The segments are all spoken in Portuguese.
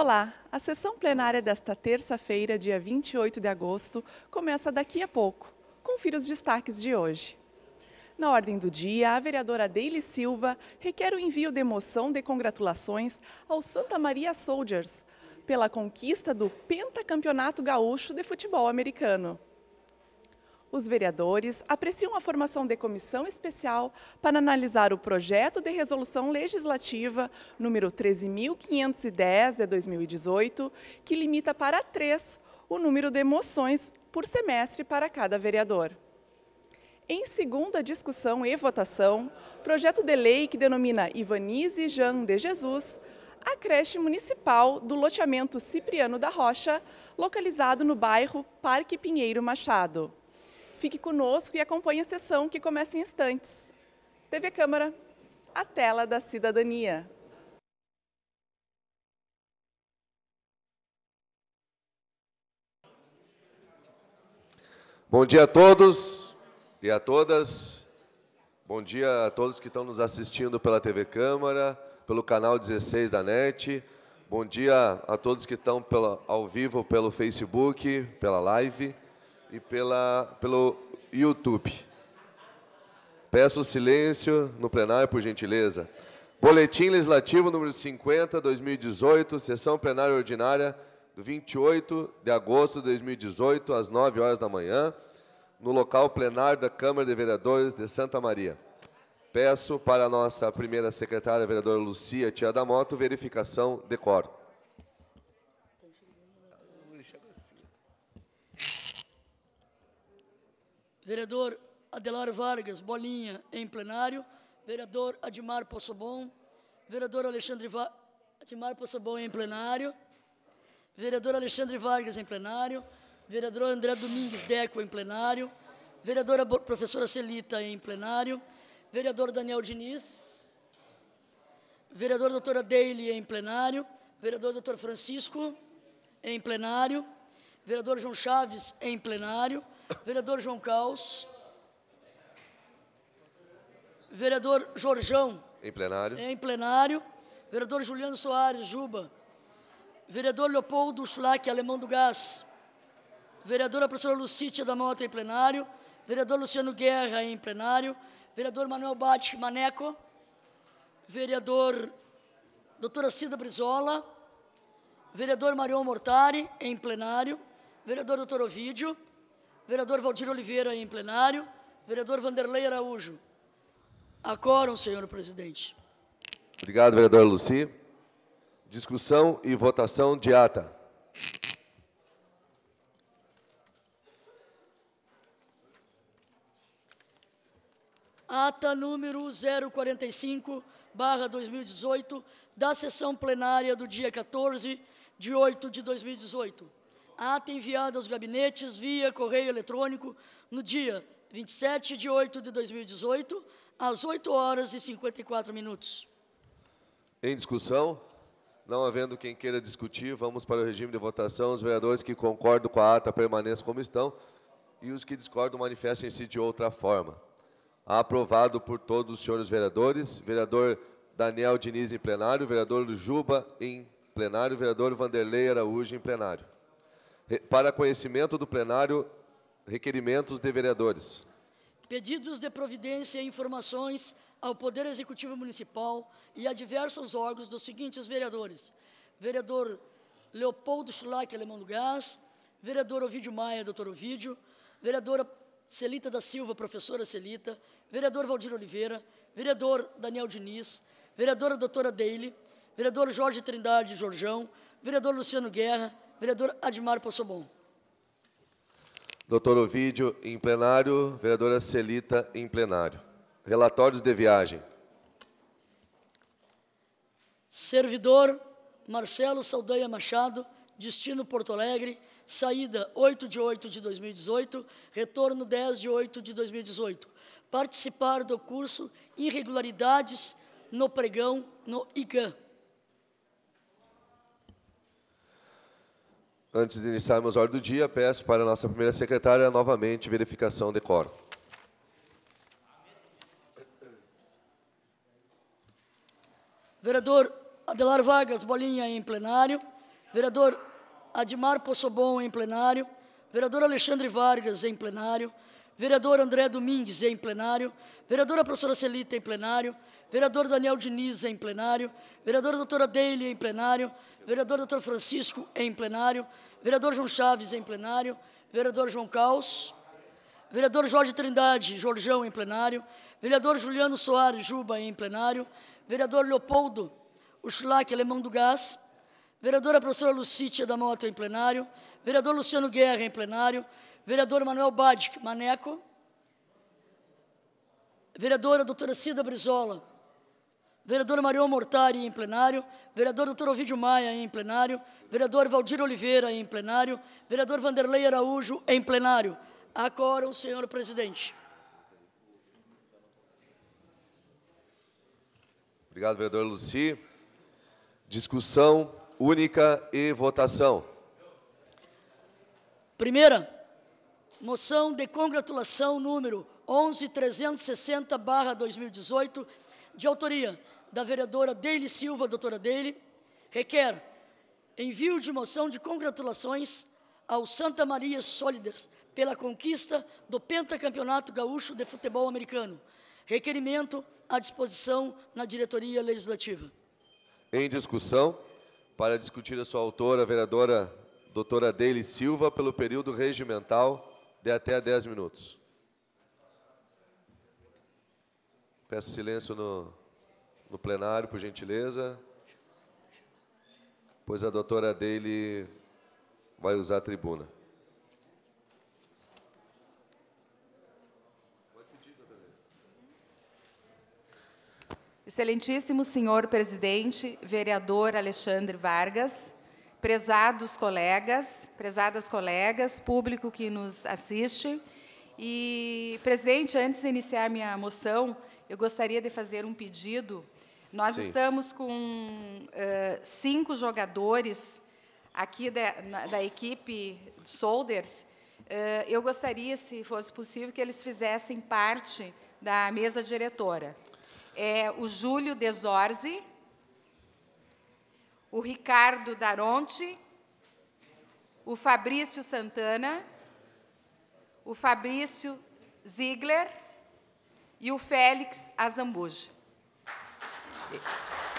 Olá, a sessão plenária desta terça-feira, dia 28 de agosto, começa daqui a pouco. Confira os destaques de hoje. Na ordem do dia, a vereadora Deile Silva requer o envio de moção de congratulações ao Santa Maria Soldiers pela conquista do pentacampeonato gaúcho de futebol americano os vereadores apreciam a formação de comissão especial para analisar o projeto de resolução legislativa número 13.510 de 2018, que limita para três o número de moções por semestre para cada vereador. Em segunda discussão e votação, projeto de lei que denomina Ivanize Jean de Jesus, a creche municipal do loteamento Cipriano da Rocha, localizado no bairro Parque Pinheiro Machado. Fique conosco e acompanhe a sessão que começa em instantes. TV Câmara, a tela da cidadania. Bom dia a todos e a todas. Bom dia a todos que estão nos assistindo pela TV Câmara, pelo canal 16 da NET. Bom dia a todos que estão pela, ao vivo pelo Facebook, pela live e pela, pelo YouTube. Peço silêncio no plenário, por gentileza. Boletim Legislativo número 50, 2018, sessão plenária ordinária do 28 de agosto de 2018, às 9 horas da manhã, no local plenário da Câmara de Vereadores de Santa Maria. Peço para a nossa primeira secretária, a vereadora Lucia Tia da Moto, verificação de quórum. Vereador Adelar Vargas, bolinha em plenário. Vereador Admar Possobon. Vereador Alexandre Va Admar Possobon em plenário. Vereador Alexandre Vargas em plenário. Vereador André Domingues Deco em plenário. Vereadora professora Celita em plenário. Vereador Daniel Diniz. Vereador doutora Deile em plenário. Vereador doutor Francisco em plenário. Vereador João Chaves em plenário. Vereador João Caos. Vereador Jorjão. Em plenário. Em plenário. Vereador Juliano Soares, Juba. Vereador Leopoldo Schlack, alemão do gás. Vereadora professora Lucítia da Mota, em plenário. Vereador Luciano Guerra, em plenário. Vereador Manuel Bate Maneco. Vereador doutora Cida Brizola. Vereador Marion Mortari, em plenário. Vereador doutor Ovídio vereador Valdir Oliveira em plenário, vereador Vanderlei Araújo. Acoram, senhor presidente. Obrigado, vereador Luci. Discussão e votação de ata. Ata número 045, barra 2018, da sessão plenária do dia 14 de 8 de 2018 ata enviada aos gabinetes via correio eletrônico no dia 27 de 8 de 2018, às 8 horas e 54 minutos. Em discussão? Não havendo quem queira discutir, vamos para o regime de votação. Os vereadores que concordam com a ata permaneçam como estão e os que discordam manifestem-se de outra forma. Aprovado por todos os senhores vereadores. Vereador Daniel Diniz em plenário, vereador Juba em plenário, vereador Vanderlei Araújo em plenário. Para conhecimento do plenário, requerimentos de vereadores. Pedidos de providência e informações ao Poder Executivo Municipal e a diversos órgãos dos seguintes vereadores. Vereador Leopoldo Schlack, Alemão do Gás, vereador Ovidio Maia, doutor Ovidio, vereadora Celita da Silva, professora Celita, vereador Valdir Oliveira, vereador Daniel Diniz, vereadora doutora Deile, vereador Jorge Trindade Jorjão, vereador Luciano Guerra, Vereador Admar Passou Bom. Doutor Ovídio, em plenário. Vereadora Celita, em plenário. Relatórios de viagem. Servidor Marcelo Saldanha Machado, destino Porto Alegre, saída 8 de 8 de 2018, retorno 10 de 8 de 2018. Participar do curso Irregularidades no Pregão, no IGAN. Antes de iniciarmos a hora do dia, peço para a nossa primeira secretária novamente verificação de quórum. Vereador Adelar Vargas Bolinha em plenário. Vereador Admar Possobon em plenário. Vereador Alexandre Vargas em plenário. Vereador André Domingues em plenário. Vereadora professora Celita em plenário. Vereador Daniel Diniz em plenário. Vereadora doutora Deile em plenário vereador doutor Francisco em plenário, vereador João Chaves em plenário, vereador João Caos, vereador Jorge Trindade, Jorjão em plenário, vereador Juliano Soares, Juba em plenário, vereador Leopoldo Uschlack, alemão do gás, vereadora professora Lucítia da Mota em plenário, vereador Luciano Guerra em plenário, vereador Manuel Badic, Maneco, vereadora doutora Cida Brizola, vereadora Marion Mortari em plenário, vereador doutor Ovidio Maia em plenário, vereador Valdir Oliveira em plenário, vereador Vanderlei Araújo em plenário. Acora o senhor presidente. Obrigado, vereador Luci. Discussão única e votação. Primeira, moção de congratulação número 11.360, 2018, de autoria da vereadora Deile Silva, doutora Deile, requer envio de moção de congratulações ao Santa Maria Soliders pela conquista do pentacampeonato gaúcho de futebol americano. Requerimento à disposição na diretoria legislativa. Em discussão, para discutir a sua autora, a vereadora doutora Deile Silva, pelo período regimental de até 10 minutos. Peço silêncio no, no plenário, por gentileza, pois a doutora Dele vai usar a tribuna. Excelentíssimo senhor presidente, vereador Alexandre Vargas, prezados colegas, prezadas colegas, público que nos assiste. E, presidente, antes de iniciar minha moção, eu gostaria de fazer um pedido nós Sim. estamos com uh, cinco jogadores aqui da, na, da equipe Solders. Uh, eh, eu gostaria, se fosse possível, que eles fizessem parte da mesa diretora. É o Júlio Desorzi, o Ricardo Daronte, o Fabrício Santana, o Fabrício Ziegler e o Félix Azambuja. Thank you.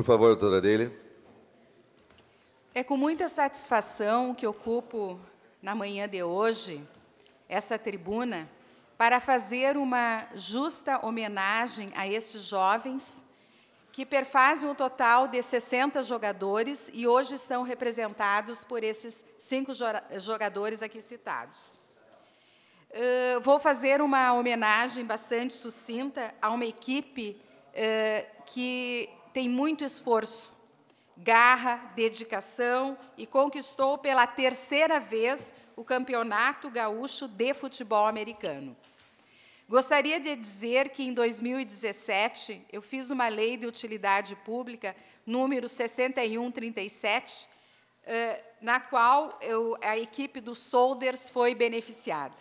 Por favor, doutora Dele. É com muita satisfação que ocupo, na manhã de hoje, essa tribuna para fazer uma justa homenagem a esses jovens que perfazem um total de 60 jogadores e hoje estão representados por esses cinco jogadores aqui citados. Uh, vou fazer uma homenagem bastante sucinta a uma equipe uh, que tem muito esforço, garra, dedicação e conquistou pela terceira vez o Campeonato Gaúcho de Futebol Americano. Gostaria de dizer que em 2017 eu fiz uma lei de utilidade pública número 6137, eh, na qual eu, a equipe do Solders foi beneficiada.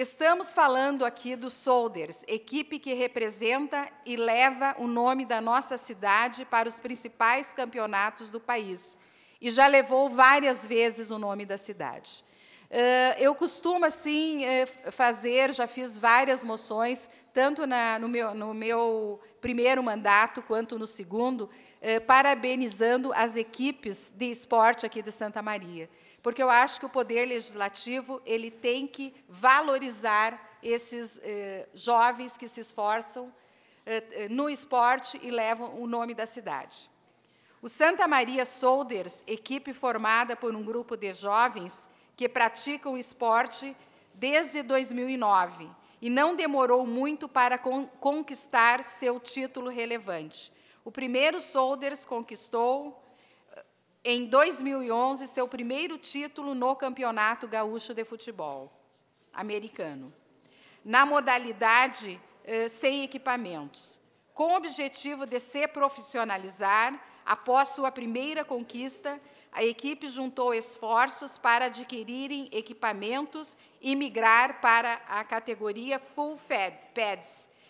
Estamos falando aqui dos Solders, equipe que representa e leva o nome da nossa cidade para os principais campeonatos do país. E já levou várias vezes o nome da cidade. Eh, eu costumo, assim, eh, fazer, já fiz várias moções, tanto na, no, meu, no meu primeiro mandato quanto no segundo, eh, parabenizando as equipes de esporte aqui de Santa Maria porque eu acho que o poder legislativo ele tem que valorizar esses eh, jovens que se esforçam eh, eh, no esporte e levam o nome da cidade. O Santa Maria Solders, equipe formada por um grupo de jovens que praticam esporte desde 2009 e não demorou muito para con conquistar seu título relevante. O primeiro Solders conquistou em 2011 seu primeiro título no Campeonato Gaúcho de Futebol Americano, na modalidade eh, sem equipamentos, com o objetivo de se profissionalizar. Após sua primeira conquista, a equipe juntou esforços para adquirirem equipamentos e migrar para a categoria Full Fed,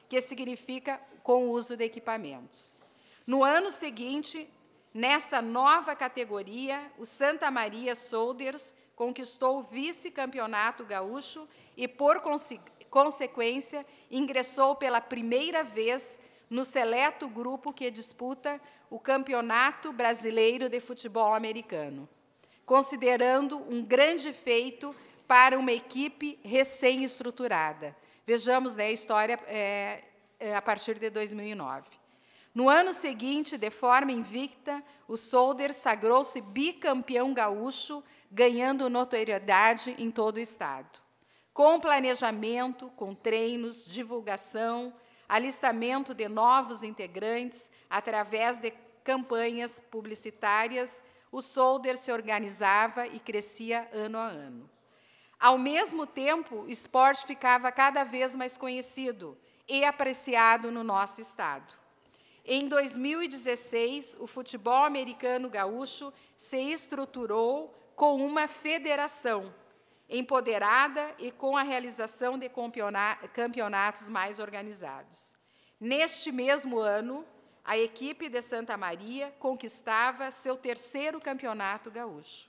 que significa com uso de equipamentos. No ano seguinte, Nessa nova categoria, o Santa Maria Soldiers conquistou o vice-campeonato gaúcho e, por conse consequência, ingressou pela primeira vez no seleto grupo que disputa o Campeonato Brasileiro de Futebol Americano, considerando um grande feito para uma equipe recém-estruturada. Vejamos né, a história é, a partir de 2009. No ano seguinte, de forma invicta, o Solder sagrou-se bicampeão gaúcho, ganhando notoriedade em todo o estado. Com planejamento, com treinos, divulgação, alistamento de novos integrantes através de campanhas publicitárias, o Solder se organizava e crescia ano a ano. Ao mesmo tempo, o esporte ficava cada vez mais conhecido e apreciado no nosso estado. Em 2016, o futebol americano gaúcho se estruturou com uma federação empoderada e com a realização de campeonatos mais organizados. Neste mesmo ano, a equipe de Santa Maria conquistava seu terceiro campeonato gaúcho.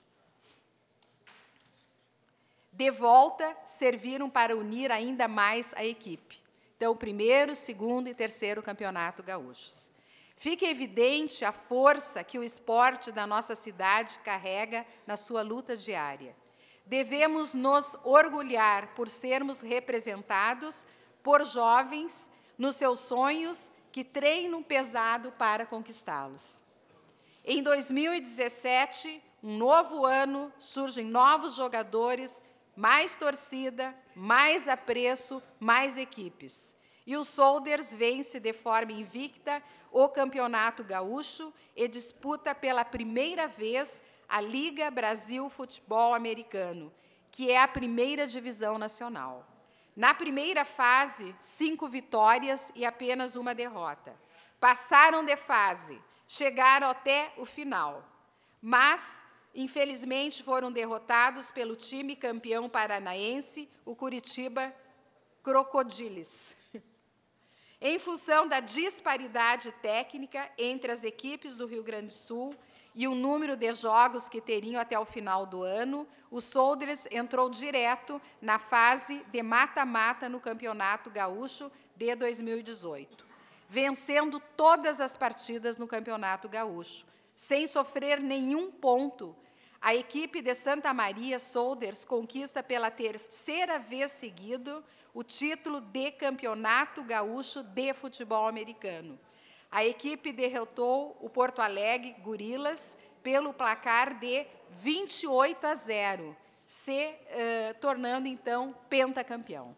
De volta, serviram para unir ainda mais a equipe. Então, primeiro, segundo e terceiro campeonato gaúchos. Fica evidente a força que o esporte da nossa cidade carrega na sua luta diária. Devemos nos orgulhar por sermos representados por jovens nos seus sonhos que treinam pesado para conquistá-los. Em 2017, um novo ano, surgem novos jogadores, mais torcida, mais apreço, mais equipes. E o Solders vence de forma invicta o Campeonato Gaúcho e disputa pela primeira vez a Liga Brasil Futebol Americano, que é a primeira divisão nacional. Na primeira fase, cinco vitórias e apenas uma derrota. Passaram de fase, chegaram até o final. Mas Infelizmente, foram derrotados pelo time campeão paranaense, o Curitiba Crocodiles. Em função da disparidade técnica entre as equipes do Rio Grande do Sul e o número de jogos que teriam até o final do ano, o Soldres entrou direto na fase de mata-mata no Campeonato Gaúcho de 2018, vencendo todas as partidas no Campeonato Gaúcho, sem sofrer nenhum ponto. A equipe de Santa Maria Solders conquista pela terceira vez seguido o título de Campeonato Gaúcho de Futebol Americano. A equipe derrotou o Porto Alegre Gorilas pelo placar de 28 a 0, se eh, tornando então pentacampeão.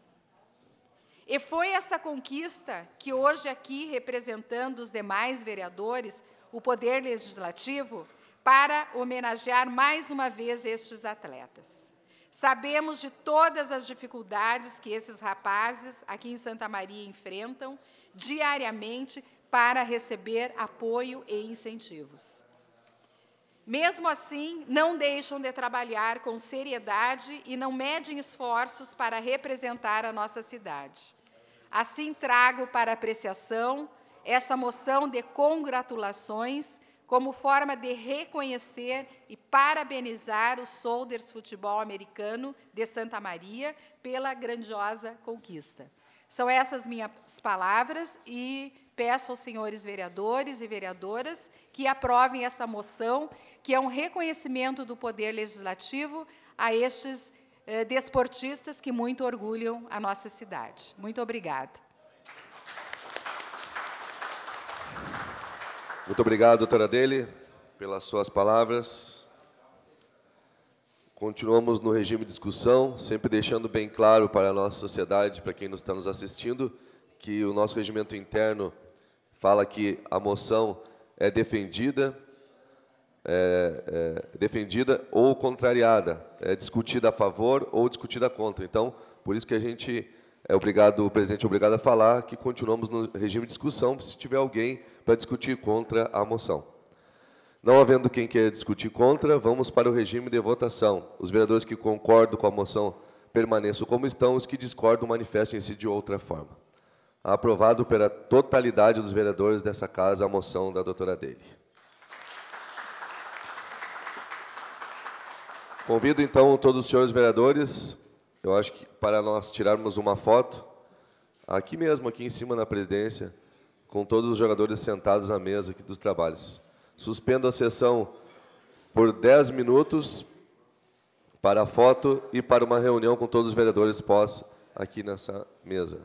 E foi essa conquista que hoje aqui, representando os demais vereadores, o Poder Legislativo para homenagear mais uma vez estes atletas. Sabemos de todas as dificuldades que esses rapazes aqui em Santa Maria enfrentam diariamente para receber apoio e incentivos. Mesmo assim, não deixam de trabalhar com seriedade e não medem esforços para representar a nossa cidade. Assim, trago para apreciação esta moção de congratulações como forma de reconhecer e parabenizar o Solders Futebol Americano de Santa Maria pela grandiosa conquista. São essas minhas palavras e peço aos senhores vereadores e vereadoras que aprovem essa moção, que é um reconhecimento do poder legislativo a estes eh, desportistas que muito orgulham a nossa cidade. Muito obrigada. Muito obrigado, doutora Dele, pelas suas palavras. Continuamos no regime de discussão, sempre deixando bem claro para a nossa sociedade, para quem está nos assistindo, que o nosso regimento interno fala que a moção é defendida, é, é, defendida ou contrariada, é discutida a favor ou discutida contra. Então, por isso que a gente é obrigado, o presidente é obrigado a falar que continuamos no regime de discussão se tiver alguém para discutir contra a moção. Não havendo quem queira discutir contra, vamos para o regime de votação. Os vereadores que concordam com a moção permaneçam como estão, os que discordam manifestem-se de outra forma. Aprovado pela totalidade dos vereadores dessa casa a moção da doutora Dele. Convido então todos os senhores vereadores eu acho que para nós tirarmos uma foto, aqui mesmo, aqui em cima na presidência, com todos os jogadores sentados à mesa aqui dos trabalhos. Suspendo a sessão por 10 minutos para a foto e para uma reunião com todos os vereadores pós aqui nessa mesa.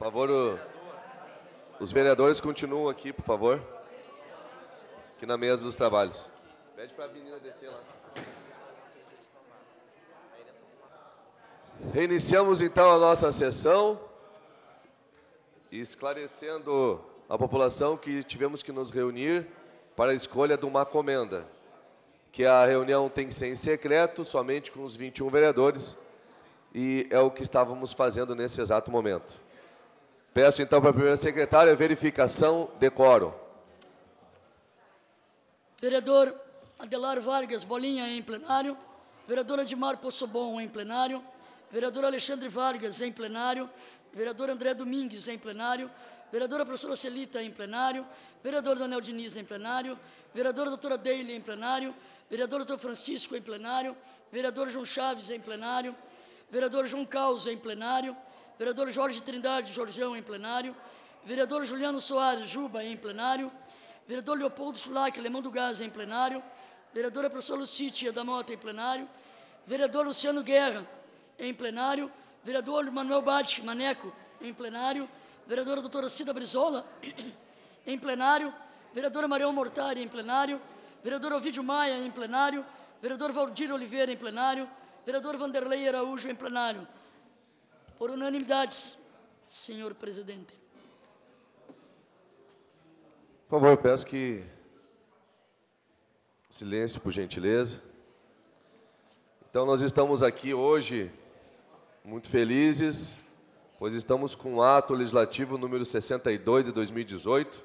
Por favor, o, os vereadores continuam aqui, por favor. Aqui na mesa dos trabalhos. Pede para a menina descer lá. Reiniciamos então a nossa sessão, esclarecendo a população que tivemos que nos reunir para a escolha de uma comenda, que a reunião tem que ser em secreto, somente com os 21 vereadores, e é o que estávamos fazendo nesse exato momento. Peço então para a primeira secretária verificação de quórum. Vereador Adelar Vargas Bolinha em plenário. Vereador Admar Possobon em plenário. Vereador Alexandre Vargas em plenário. Vereador André Domingues em plenário. Vereadora professora Celita em plenário. Vereador Daniel Diniz em plenário. Vereadora doutora Deile em plenário. Vereador doutor Francisco em plenário. Vereador João Chaves em plenário. Vereador João Caos em plenário vereador Jorge Trindade, Jorgeão, em plenário, vereador Juliano Soares, Juba, em plenário, vereador Leopoldo Sulac, Alemão do Gás, em plenário, vereadora professora Lucítia da Mota, em plenário, vereador Luciano Guerra, em plenário, vereador Manuel Bate, Maneco, em plenário, vereadora doutora Cida Brizola, em plenário, vereadora Marião Mortari, em plenário, vereador Ovidio Maia, em plenário, vereador Valdir Oliveira, em plenário, vereador Vanderlei Araújo, em plenário, por unanimidade, senhor presidente. Por favor, eu peço que silêncio, por gentileza. Então, nós estamos aqui hoje muito felizes, pois estamos com o ato legislativo número 62 de 2018,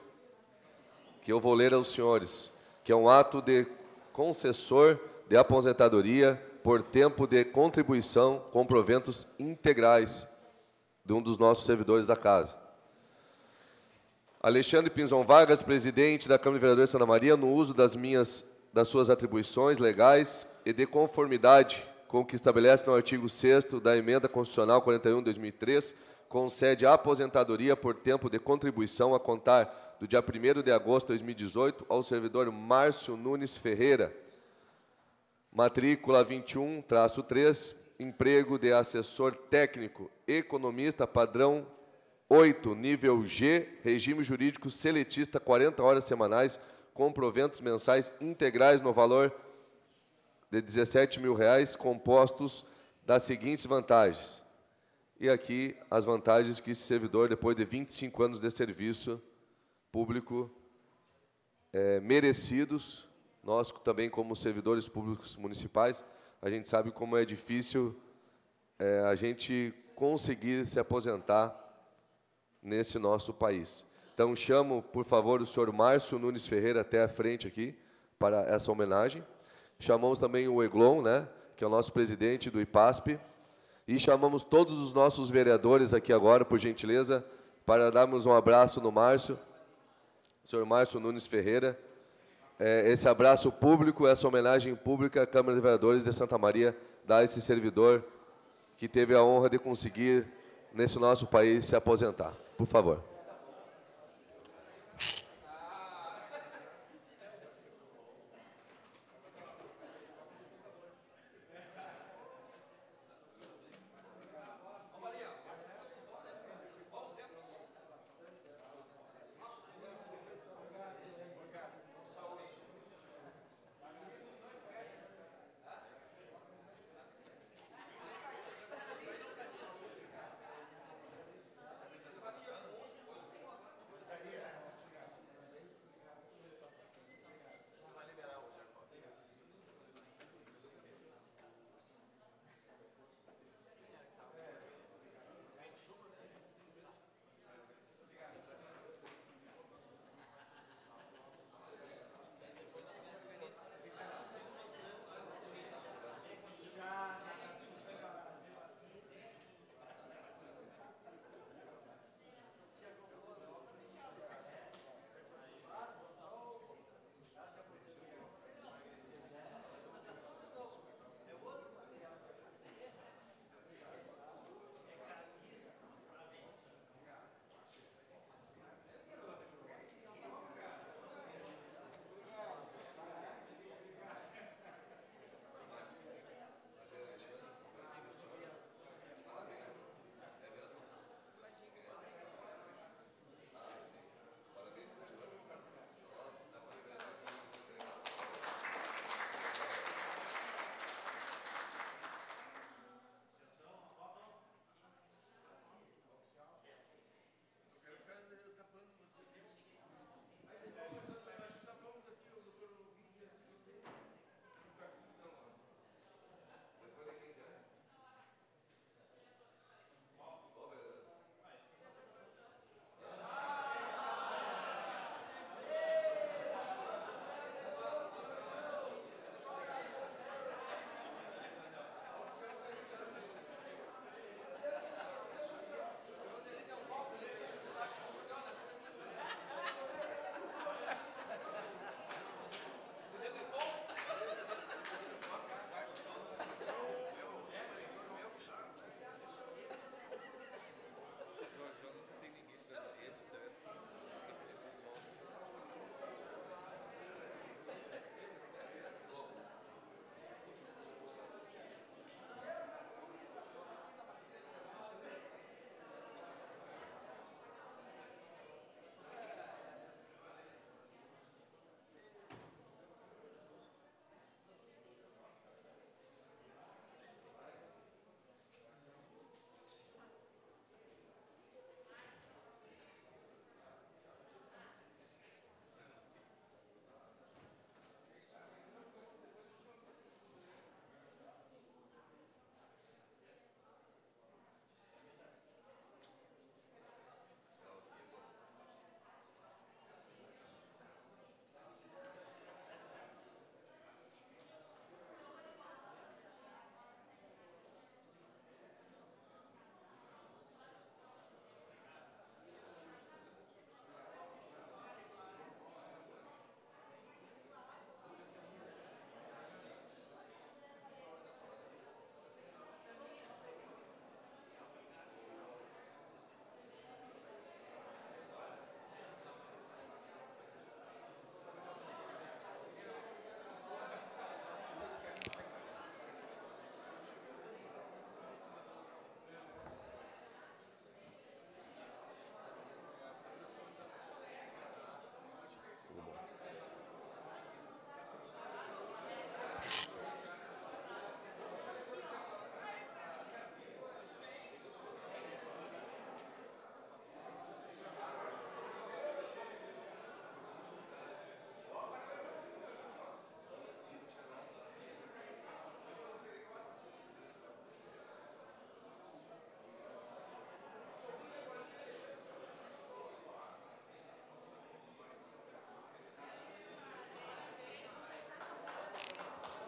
que eu vou ler aos senhores, que é um ato de concessor de aposentadoria por tempo de contribuição com proventos integrais de um dos nossos servidores da casa. Alexandre Pinzon Vargas, presidente da Câmara de Vereadores de Santa Maria, no uso das minhas das suas atribuições legais e de conformidade com o que estabelece no artigo 6 da emenda constitucional 41 2003, concede a aposentadoria por tempo de contribuição a contar do dia 1 de agosto de 2018 ao servidor Márcio Nunes Ferreira, matrícula 21, traço 3, emprego de assessor técnico, economista padrão 8, nível G, regime jurídico seletista, 40 horas semanais, com proventos mensais integrais no valor de 17 mil reais, compostos das seguintes vantagens. E aqui as vantagens que esse servidor, depois de 25 anos de serviço público, é, merecidos, nós também, como servidores públicos municipais, a gente sabe como é difícil é, a gente conseguir se aposentar nesse nosso país. Então, chamo, por favor, o senhor Márcio Nunes Ferreira até a frente aqui para essa homenagem. Chamamos também o Eglon, né, que é o nosso presidente do IPASP, e chamamos todos os nossos vereadores aqui agora, por gentileza, para darmos um abraço no Márcio, senhor Márcio Nunes Ferreira, é, esse abraço público, essa homenagem pública à Câmara de Vereadores de Santa Maria, dá esse servidor que teve a honra de conseguir, nesse nosso país, se aposentar. Por favor.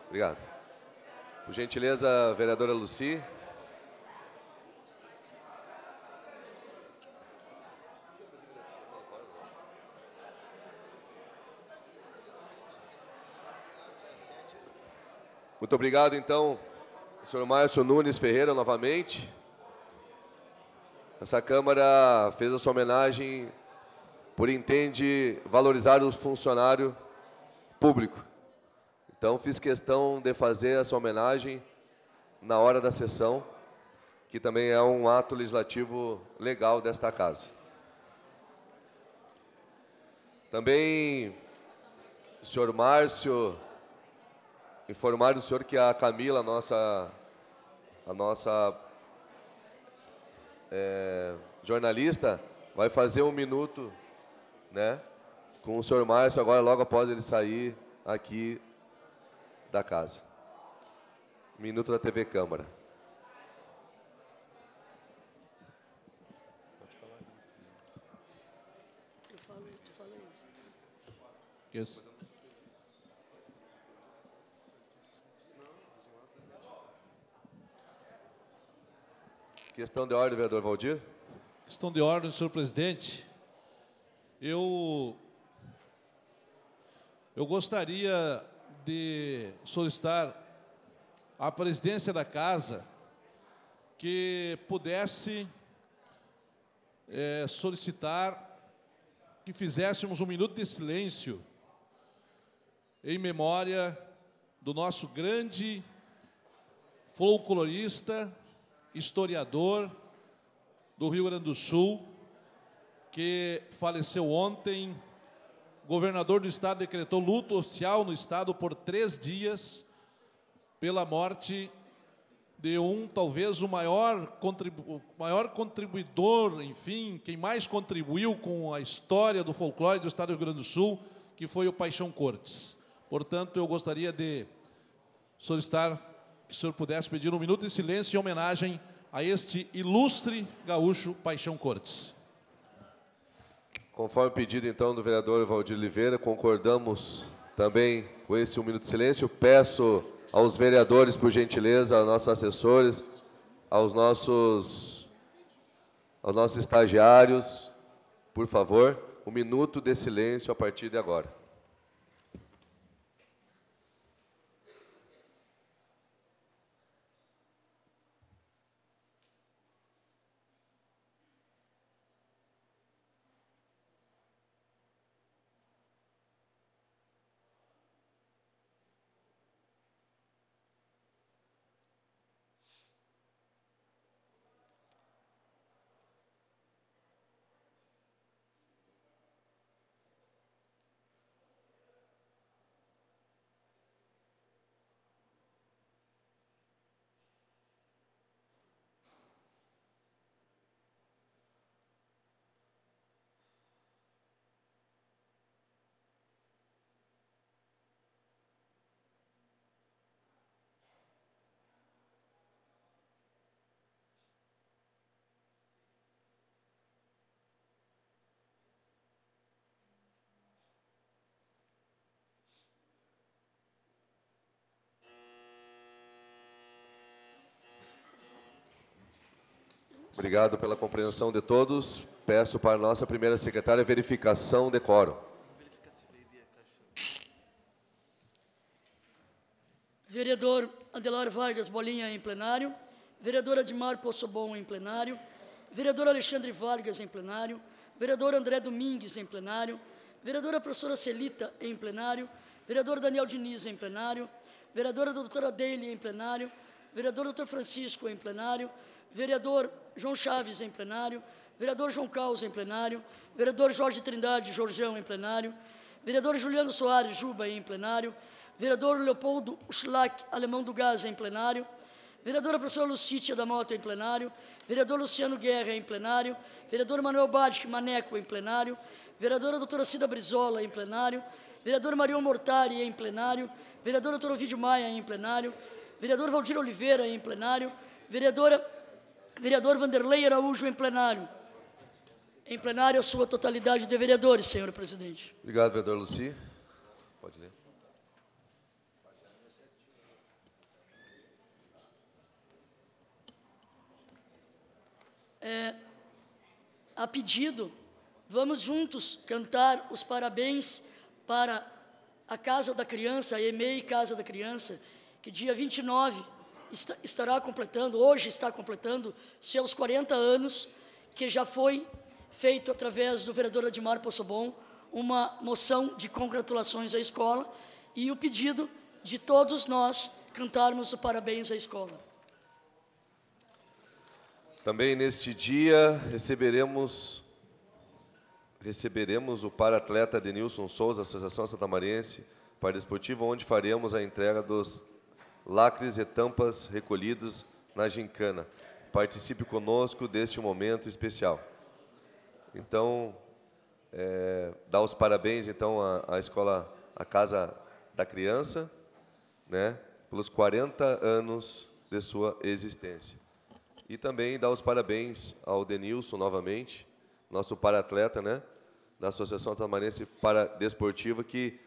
Obrigado. Por gentileza, vereadora Luci. Muito obrigado, então, senhor Márcio Nunes Ferreira, novamente. Essa Câmara fez a sua homenagem por entende valorizar o funcionário público. Então fiz questão de fazer essa homenagem na hora da sessão, que também é um ato legislativo legal desta casa. Também, senhor Márcio, informar o senhor que a Camila, a nossa, a nossa é, jornalista, vai fazer um minuto né, com o senhor Márcio agora, logo após ele sair aqui da casa. Minuto da TV Câmara. Questão de ordem, vereador Valdir. Questão de ordem, senhor presidente. Eu eu gostaria de solicitar à presidência da casa que pudesse é, solicitar que fizéssemos um minuto de silêncio em memória do nosso grande folclorista, historiador do Rio Grande do Sul, que faleceu ontem o governador do estado decretou luto oficial no estado por três dias pela morte de um, talvez o maior, contribu maior contribuidor, enfim, quem mais contribuiu com a história do folclore do estado do Rio Grande do Sul, que foi o Paixão Cortes. Portanto, eu gostaria de solicitar que o senhor pudesse pedir um minuto de silêncio em homenagem a este ilustre gaúcho Paixão Cortes. Conforme pedido, então, do vereador Valdir Oliveira, concordamos também com esse um minuto de silêncio. Peço aos vereadores, por gentileza, aos nossos assessores, aos nossos, aos nossos estagiários, por favor, um minuto de silêncio a partir de agora. Obrigado pela compreensão de todos. Peço para a nossa primeira secretária verificação de quórum. Vereador Adelar Vargas Bolinha em plenário. Vereador Admar Poçobon em plenário. Vereador Alexandre Vargas em plenário. Vereador André Domingues em plenário. Vereadora professora Celita em plenário. Vereador Daniel Diniz em plenário. Vereadora doutora Deile em plenário. Vereador doutor Francisco em plenário. Vereador João Chaves em plenário, vereador João Caos em plenário, vereador Jorge Trindade Jorgeão em plenário, vereador Juliano Soares Juba em plenário, vereador Leopoldo Schlack, alemão do gás, em plenário, vereadora professora Lucídia da Mota, em plenário, vereador Luciano Guerra, em plenário, vereador Manuel Badic Maneco, em plenário, vereadora doutora Cida Brizola, em plenário, vereador Marion Mortari, em plenário, vereador doutor Ovidio Maia, em plenário, vereador Valdir Oliveira, em plenário, vereadora Vereador Vanderlei Araújo em plenário. Em plenário, a sua totalidade de vereadores, senhor presidente. Obrigado, vereador Luci. Pode ler. É, a pedido, vamos juntos cantar os parabéns para a Casa da Criança, a EMEI Casa da Criança, que dia 29 estará completando, hoje está completando seus 40 anos, que já foi feito através do vereador Admar Possobon uma moção de congratulações à escola e o pedido de todos nós cantarmos o parabéns à escola. Também neste dia receberemos receberemos o para-atleta Denilson Souza, Associação Santamariense Paraesportiva, onde faremos a entrega dos lacres e tampas recolhidos na gincana. Participe conosco deste momento especial. Então, é, os parabéns então à, à escola, à casa da criança, né, pelos 40 anos de sua existência. E também dá os parabéns ao Denilson novamente, nosso paratleta, né, da Associação Tamarense Paradesportiva, que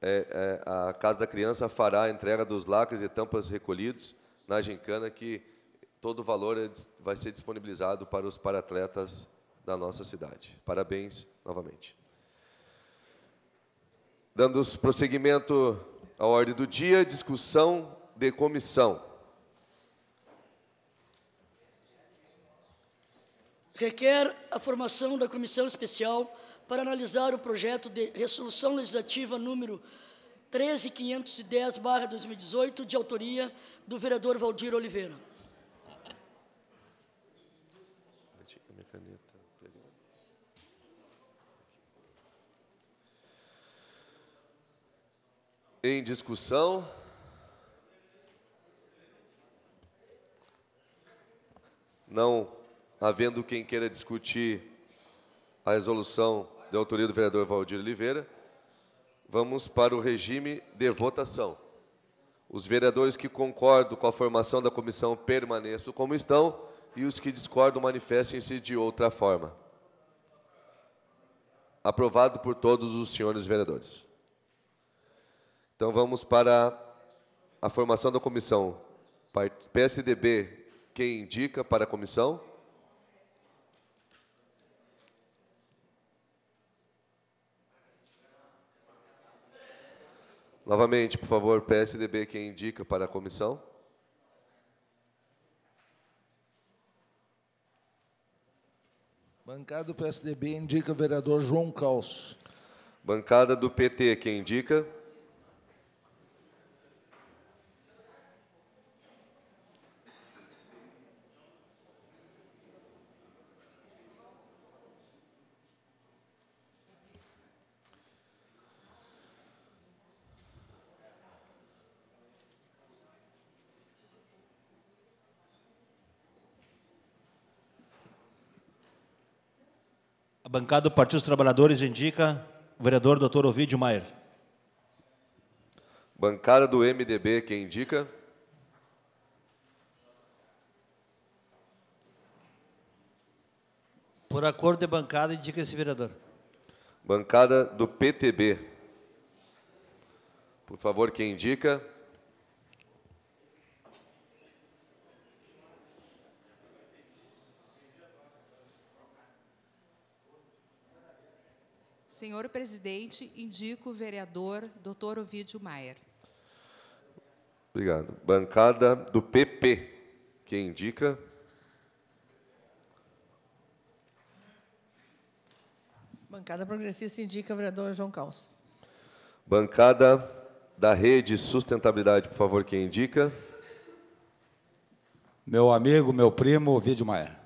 é, é, a Casa da Criança fará a entrega dos lacres e tampas recolhidos na gincana, que todo o valor é, vai ser disponibilizado para os paratletas da nossa cidade. Parabéns novamente. Dando prosseguimento à ordem do dia, discussão de comissão. Requer a formação da comissão especial para analisar o projeto de resolução legislativa número 13510/2018, de autoria do vereador Valdir Oliveira. Em discussão. Não havendo quem queira discutir a resolução de autoria do vereador Valdir Oliveira, vamos para o regime de votação. Os vereadores que concordam com a formação da comissão permaneçam como estão e os que discordam manifestem-se de outra forma. Aprovado por todos os senhores vereadores. Então vamos para a formação da comissão. PSDB, quem indica para a comissão? Novamente, por favor, PSDB, quem indica para a comissão? Bancada do PSDB indica o vereador João Calço. Bancada do PT, quem indica? bancada do Partido dos Trabalhadores indica o vereador Dr. Ovidio Maier. Bancada do MDB, quem indica? Por acordo de bancada, indica esse vereador. Bancada do PTB. Por favor, quem indica? Senhor presidente, indico o vereador Dr. Ovidio Maier. Obrigado. Bancada do PP. Quem indica? Bancada progressista indica o vereador João Calço. Bancada da Rede Sustentabilidade, por favor, quem indica? Meu amigo, meu primo, Ovidio Maier.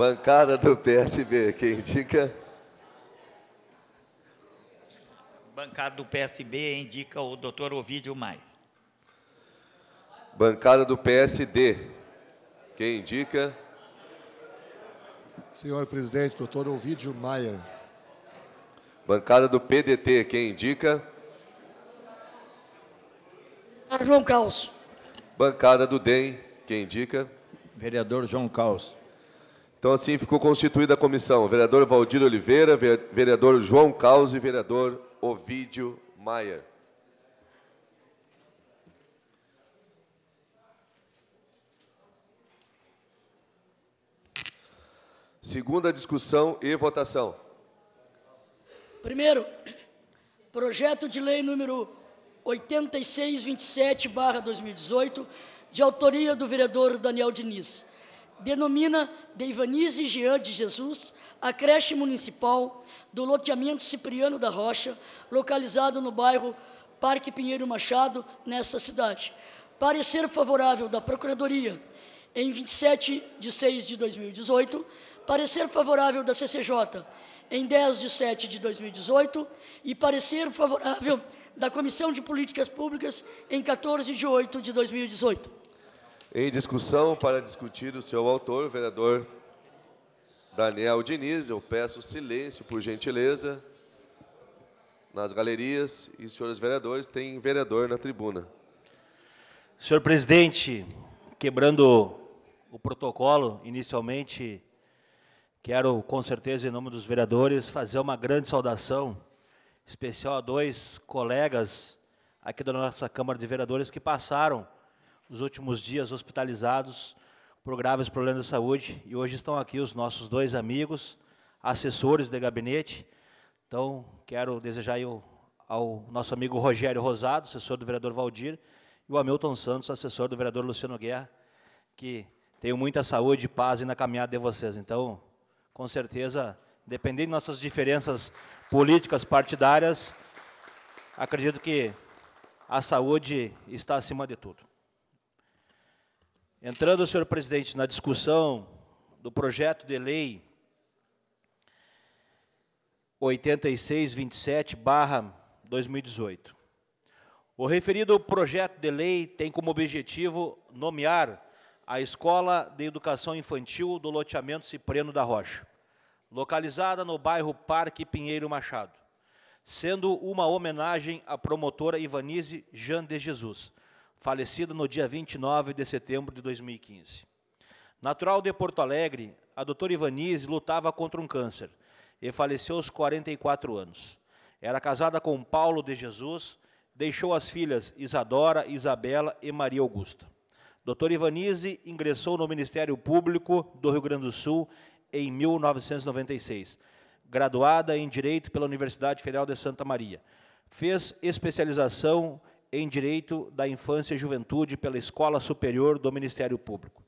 Bancada do PSB, quem indica? Bancada do PSB indica o doutor Ovidio Maia. Bancada do PSD, quem indica? Senhor presidente, doutor Ovidio Maia. Bancada do PDT, quem indica? João Caos. Bancada do DEM, quem indica? Vereador João Caos. Então, assim ficou constituída a comissão. Vereador Valdir Oliveira, vereador João Caos e vereador Ovídio Maia. Segunda discussão e votação. Primeiro, projeto de lei número 8627/2018, de autoria do vereador Daniel Diniz denomina Deivanise Jean de Jesus a creche municipal do loteamento Cipriano da Rocha, localizado no bairro Parque Pinheiro Machado, nesta cidade. Parecer favorável da Procuradoria em 27 de 6 de 2018, parecer favorável da CCJ em 10 de 7 de 2018 e parecer favorável da Comissão de Políticas Públicas em 14 de 8 de 2018. Em discussão, para discutir o seu autor, o vereador Daniel Diniz, eu peço silêncio, por gentileza, nas galerias. E, senhores vereadores, tem vereador na tribuna. Senhor presidente, quebrando o protocolo inicialmente, quero, com certeza, em nome dos vereadores, fazer uma grande saudação especial a dois colegas aqui da nossa Câmara de Vereadores que passaram nos últimos dias hospitalizados por graves problemas de saúde. E hoje estão aqui os nossos dois amigos, assessores de gabinete. Então, quero desejar ao, ao nosso amigo Rogério Rosado, assessor do vereador Valdir, e o Hamilton Santos, assessor do vereador Luciano Guerra, que tenham muita saúde e paz na caminhada de vocês. Então, com certeza, dependendo de nossas diferenças políticas, partidárias, acredito que a saúde está acima de tudo. Entrando, senhor presidente, na discussão do projeto de lei 8627/2018. O referido projeto de lei tem como objetivo nomear a Escola de Educação Infantil do loteamento Cipreno da Rocha, localizada no bairro Parque Pinheiro Machado, sendo uma homenagem à promotora Ivanise Jean de Jesus, falecida no dia 29 de setembro de 2015. Natural de Porto Alegre, a doutora Ivanise lutava contra um câncer e faleceu aos 44 anos. Era casada com Paulo de Jesus, deixou as filhas Isadora, Isabela e Maria Augusta. Doutora Ivanise ingressou no Ministério Público do Rio Grande do Sul em 1996, graduada em Direito pela Universidade Federal de Santa Maria. Fez especialização em Direito da Infância e Juventude pela Escola Superior do Ministério Público.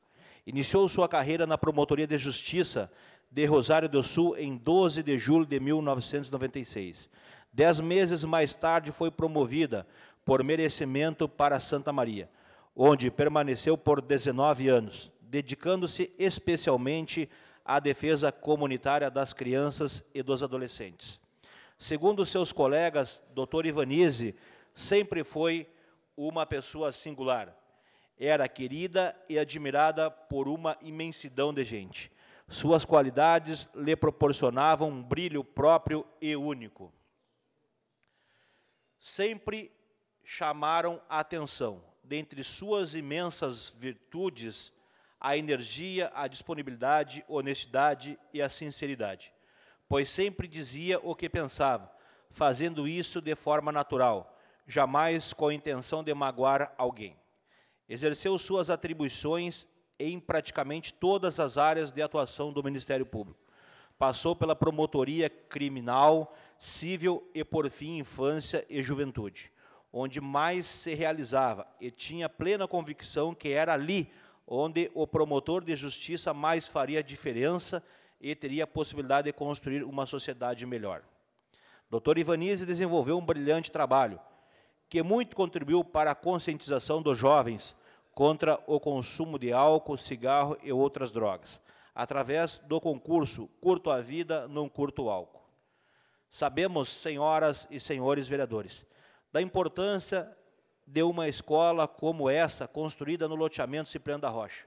Iniciou sua carreira na Promotoria de Justiça de Rosário do Sul em 12 de julho de 1996. Dez meses mais tarde foi promovida por merecimento para Santa Maria, onde permaneceu por 19 anos, dedicando-se especialmente à defesa comunitária das crianças e dos adolescentes. Segundo seus colegas, Dr. Ivanise sempre foi uma pessoa singular. Era querida e admirada por uma imensidão de gente. Suas qualidades lhe proporcionavam um brilho próprio e único. Sempre chamaram a atenção. Dentre suas imensas virtudes, a energia, a disponibilidade, honestidade e a sinceridade, pois sempre dizia o que pensava, fazendo isso de forma natural jamais com a intenção de magoar alguém. Exerceu suas atribuições em praticamente todas as áreas de atuação do Ministério Público. Passou pela promotoria criminal, civil e, por fim, infância e juventude, onde mais se realizava e tinha plena convicção que era ali onde o promotor de justiça mais faria diferença e teria a possibilidade de construir uma sociedade melhor. Dr. Ivanise desenvolveu um brilhante trabalho que muito contribuiu para a conscientização dos jovens contra o consumo de álcool, cigarro e outras drogas, através do concurso Curto a Vida, Não Curto o Álcool. Sabemos, senhoras e senhores vereadores, da importância de uma escola como essa, construída no loteamento Cipriano da Rocha,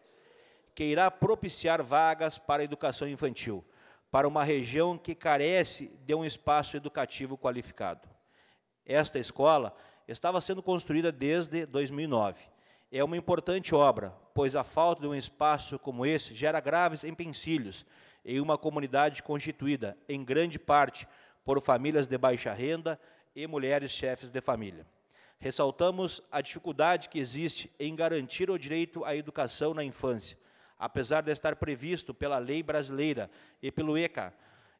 que irá propiciar vagas para a educação infantil, para uma região que carece de um espaço educativo qualificado. Esta escola estava sendo construída desde 2009. É uma importante obra, pois a falta de um espaço como esse gera graves empecilhos em uma comunidade constituída, em grande parte, por famílias de baixa renda e mulheres chefes de família. Ressaltamos a dificuldade que existe em garantir o direito à educação na infância, apesar de estar previsto pela lei brasileira e pelo ECA,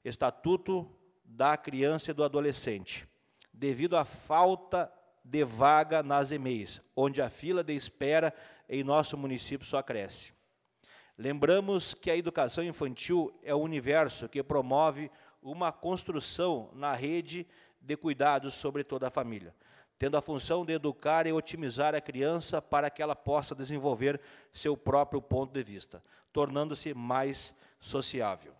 Estatuto da Criança e do Adolescente. Devido à falta de vaga nas EMEIs, onde a fila de espera em nosso município só cresce. Lembramos que a educação infantil é o universo que promove uma construção na rede de cuidados sobre toda a família, tendo a função de educar e otimizar a criança para que ela possa desenvolver seu próprio ponto de vista, tornando-se mais sociável.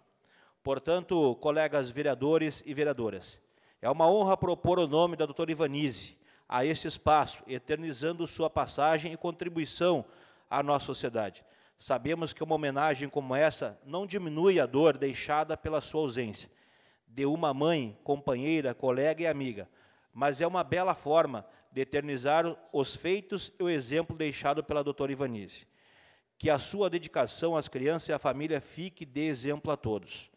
Portanto, colegas vereadores e vereadoras, é uma honra propor o nome da doutora Ivanise a esse espaço, eternizando sua passagem e contribuição à nossa sociedade. Sabemos que uma homenagem como essa não diminui a dor deixada pela sua ausência, de uma mãe, companheira, colega e amiga, mas é uma bela forma de eternizar os feitos e o exemplo deixado pela doutora Ivanice. Que a sua dedicação às crianças e à família fique de exemplo a todos.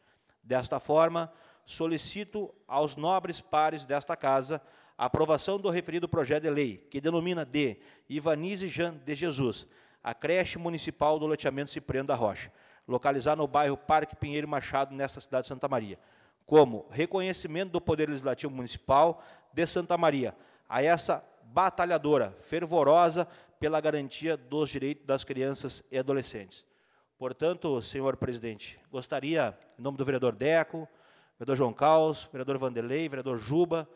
Desta forma, solicito aos nobres pares desta casa a aprovação do referido projeto de lei, que denomina de Ivanize Jean de Jesus, a creche municipal do loteamento Cipriano da Rocha, localizada no bairro Parque Pinheiro Machado, nesta cidade de Santa Maria, como reconhecimento do Poder Legislativo Municipal de Santa Maria a essa batalhadora, fervorosa pela garantia dos direitos das crianças e adolescentes. Portanto, senhor presidente, gostaria, em nome do vereador Deco, vereador João Caos, vereador Vanderlei, vereador Juba,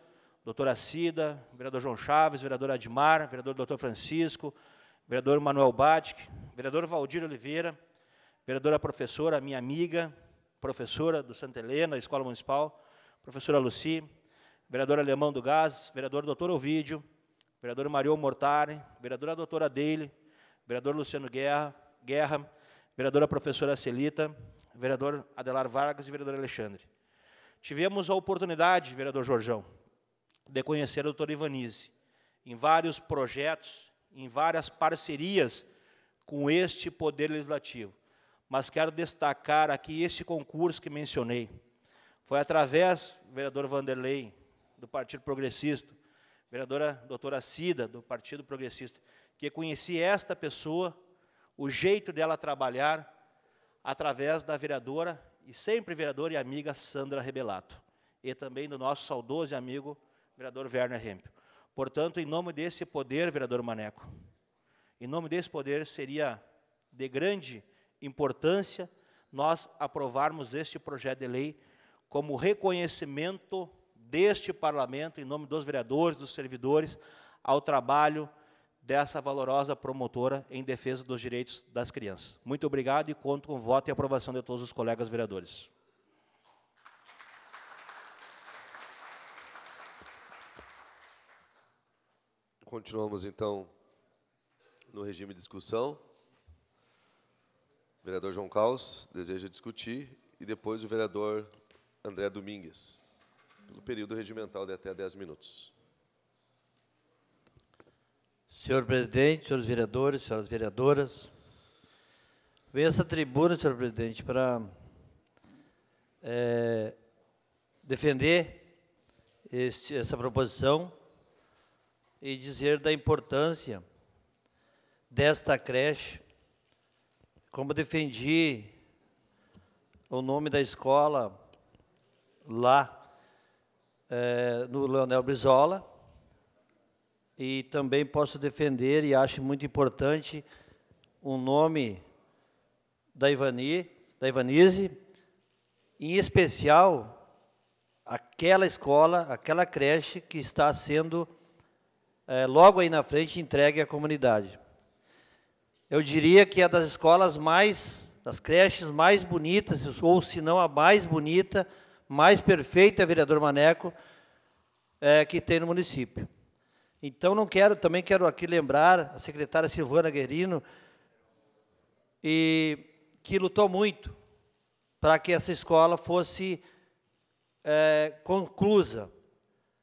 doutora Cida, vereador João Chaves, vereador Admar, vereador doutor Francisco, vereador Manuel Batic, vereador Valdir Oliveira, vereadora professora, minha amiga, professora do Santa Helena, Escola Municipal, professora Luci, vereador Alemão do Gás, vereador doutor Ovídio, vereador Mario Mortari, vereadora doutora Deile, vereador Luciano Guerra, Guerra, vereadora professora Celita, vereador Adelar Vargas e vereador Alexandre. Tivemos a oportunidade, vereador Jorjão, de conhecer a doutora Ivanise, em vários projetos, em várias parcerias com este Poder Legislativo. Mas quero destacar aqui este concurso que mencionei. Foi através, vereador Vanderlei, do Partido Progressista, vereadora doutora Cida, do Partido Progressista, que conheci esta pessoa, o jeito dela trabalhar, através da vereadora, e sempre vereadora e amiga Sandra Rebelato, e também do nosso saudoso amigo vereador Werner Rempio. Portanto, em nome desse poder, vereador Maneco, em nome desse poder, seria de grande importância nós aprovarmos este projeto de lei como reconhecimento deste parlamento, em nome dos vereadores, dos servidores, ao trabalho dessa valorosa promotora em defesa dos direitos das crianças. Muito obrigado e conto com o voto e aprovação de todos os colegas vereadores. Continuamos então no regime de discussão. O vereador João Caos deseja discutir e depois o vereador André Domingues, pelo período regimental de até 10 minutos. Senhor presidente, senhores vereadores, senhoras vereadoras, venho essa tribuna, senhor presidente, para é, defender este, essa proposição e dizer da importância desta creche. Como defendi o nome da escola lá é, no Leonel Brizola, e também posso defender e acho muito importante o nome da Ivani, da Ivanize, em especial aquela escola, aquela creche que está sendo é, logo aí na frente, entregue à comunidade. Eu diria que é das escolas mais, das creches mais bonitas, ou se não a mais bonita, mais perfeita, vereador Maneco, é, que tem no município. Então, não quero, também quero aqui lembrar a secretária Silvana Guerino, e que lutou muito para que essa escola fosse é, conclusa.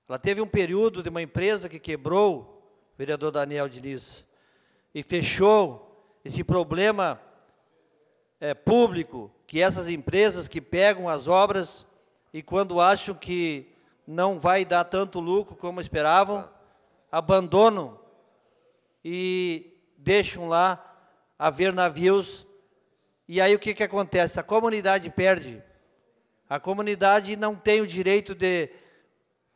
Ela teve um período de uma empresa que quebrou, o vereador Daniel Diniz, e fechou esse problema é, público que essas empresas que pegam as obras e quando acham que não vai dar tanto lucro como esperavam, abandonam e deixam lá haver navios. E aí o que, que acontece? A comunidade perde. A comunidade não tem o direito de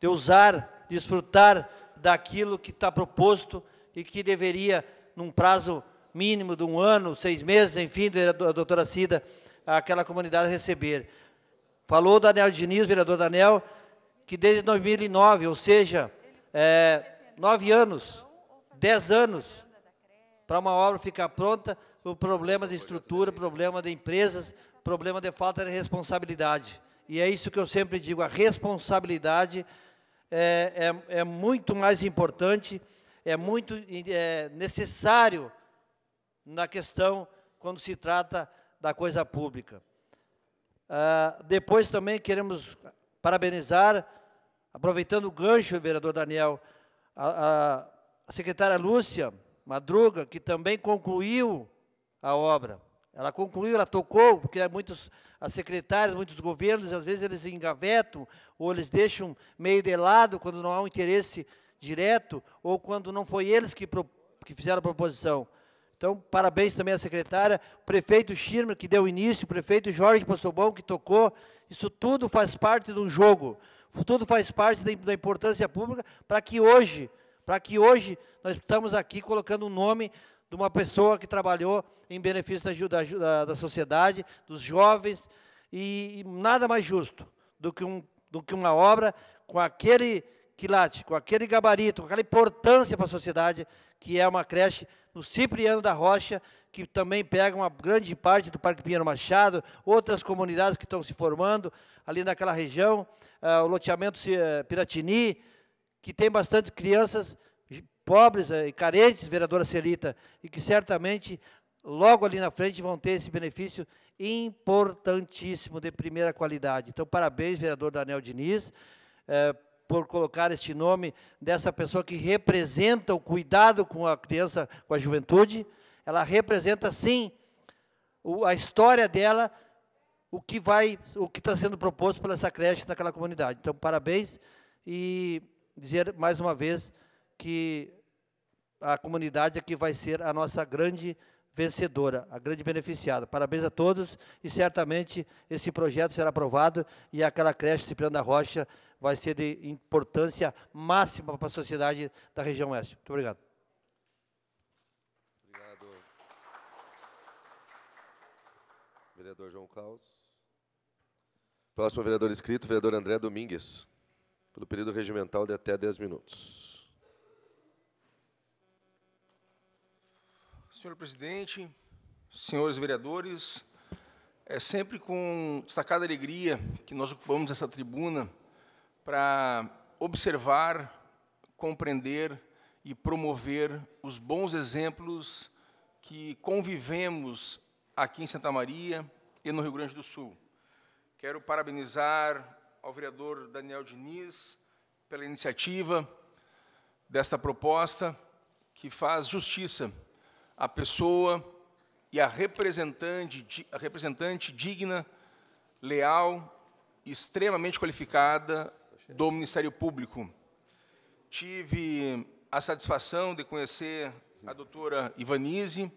de usar, desfrutar daquilo que está proposto e que deveria, num prazo mínimo de um ano, seis meses, enfim, a doutora Cida, aquela comunidade receber. Falou Daniel Diniz, vereador Daniel, que desde 2009, ou seja, é, nove anos, dez anos, para uma obra ficar pronta, o problema de estrutura, problema de empresas, problema de falta de responsabilidade. E é isso que eu sempre digo, a responsabilidade é, é, é muito mais importante, é muito é, necessário na questão quando se trata da coisa pública. Uh, depois também queremos parabenizar, aproveitando o gancho, vereador Daniel, a, a secretária Lúcia Madruga, que também concluiu a obra. Ela concluiu, ela tocou, porque é muitos as secretárias, muitos governos, às vezes eles engavetam ou eles deixam meio de lado quando não há um interesse direto ou quando não foi eles que, pro, que fizeram a proposição. Então, parabéns também à secretária, o prefeito Schirmer, que deu início, o prefeito Jorge Possobão, que tocou. Isso tudo faz parte de um jogo, tudo faz parte da importância pública para que hoje, para que hoje nós estamos aqui colocando o um nome de uma pessoa que trabalhou em benefício da, da, da sociedade, dos jovens, e, e, nada mais justo do que, um, do que uma obra com aquele quilate, com aquele gabarito, com aquela importância para a sociedade, que é uma creche no Cipriano da Rocha, que também pega uma grande parte do Parque Pinheiro Machado, outras comunidades que estão se formando ali naquela região, ah, o loteamento eh, Piratini, que tem bastante crianças pobres eh, e carentes, vereadora Celita, e que certamente logo ali na frente vão ter esse benefício importantíssimo, de primeira qualidade. Então, parabéns, vereador Daniel Diniz, eh, por colocar este nome dessa pessoa que representa o cuidado com a criança, com a juventude. Ela representa, sim, o, a história dela, o que vai, o que está sendo proposto pela essa creche naquela comunidade. Então, parabéns e dizer mais uma vez que a comunidade aqui é vai ser a nossa grande vencedora, a grande beneficiada. Parabéns a todos e certamente esse projeto será aprovado e aquela creche Cipriano da Rocha vai ser de importância máxima para a sociedade da região oeste. Muito obrigado. Obrigado. Vereador João Caos. Próximo vereador inscrito, vereador André Domingues, pelo período regimental de até 10 minutos. senhor presidente, senhores vereadores. É sempre com destacada alegria que nós ocupamos essa tribuna para observar, compreender e promover os bons exemplos que convivemos aqui em Santa Maria e no Rio Grande do Sul. Quero parabenizar ao vereador Daniel Diniz pela iniciativa desta proposta que faz justiça a pessoa e a representante, a representante digna, leal e extremamente qualificada do Ministério Público. Tive a satisfação de conhecer a doutora Ivanise.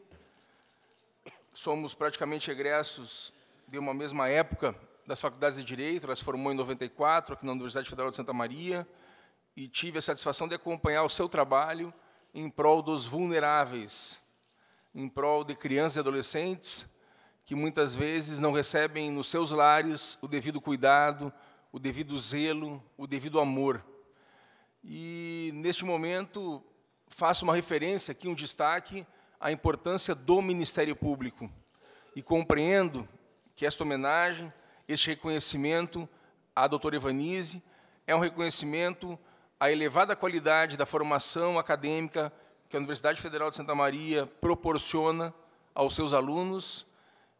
Somos praticamente egressos de uma mesma época das faculdades de Direito, ela se formou em 94 aqui na Universidade Federal de Santa Maria e tive a satisfação de acompanhar o seu trabalho em prol dos vulneráveis, em prol de crianças e adolescentes que muitas vezes não recebem nos seus lares o devido cuidado, o devido zelo, o devido amor. E neste momento faço uma referência aqui, um destaque à importância do Ministério Público e compreendo que esta homenagem, este reconhecimento à doutora Evanise é um reconhecimento à elevada qualidade da formação acadêmica que a Universidade Federal de Santa Maria proporciona aos seus alunos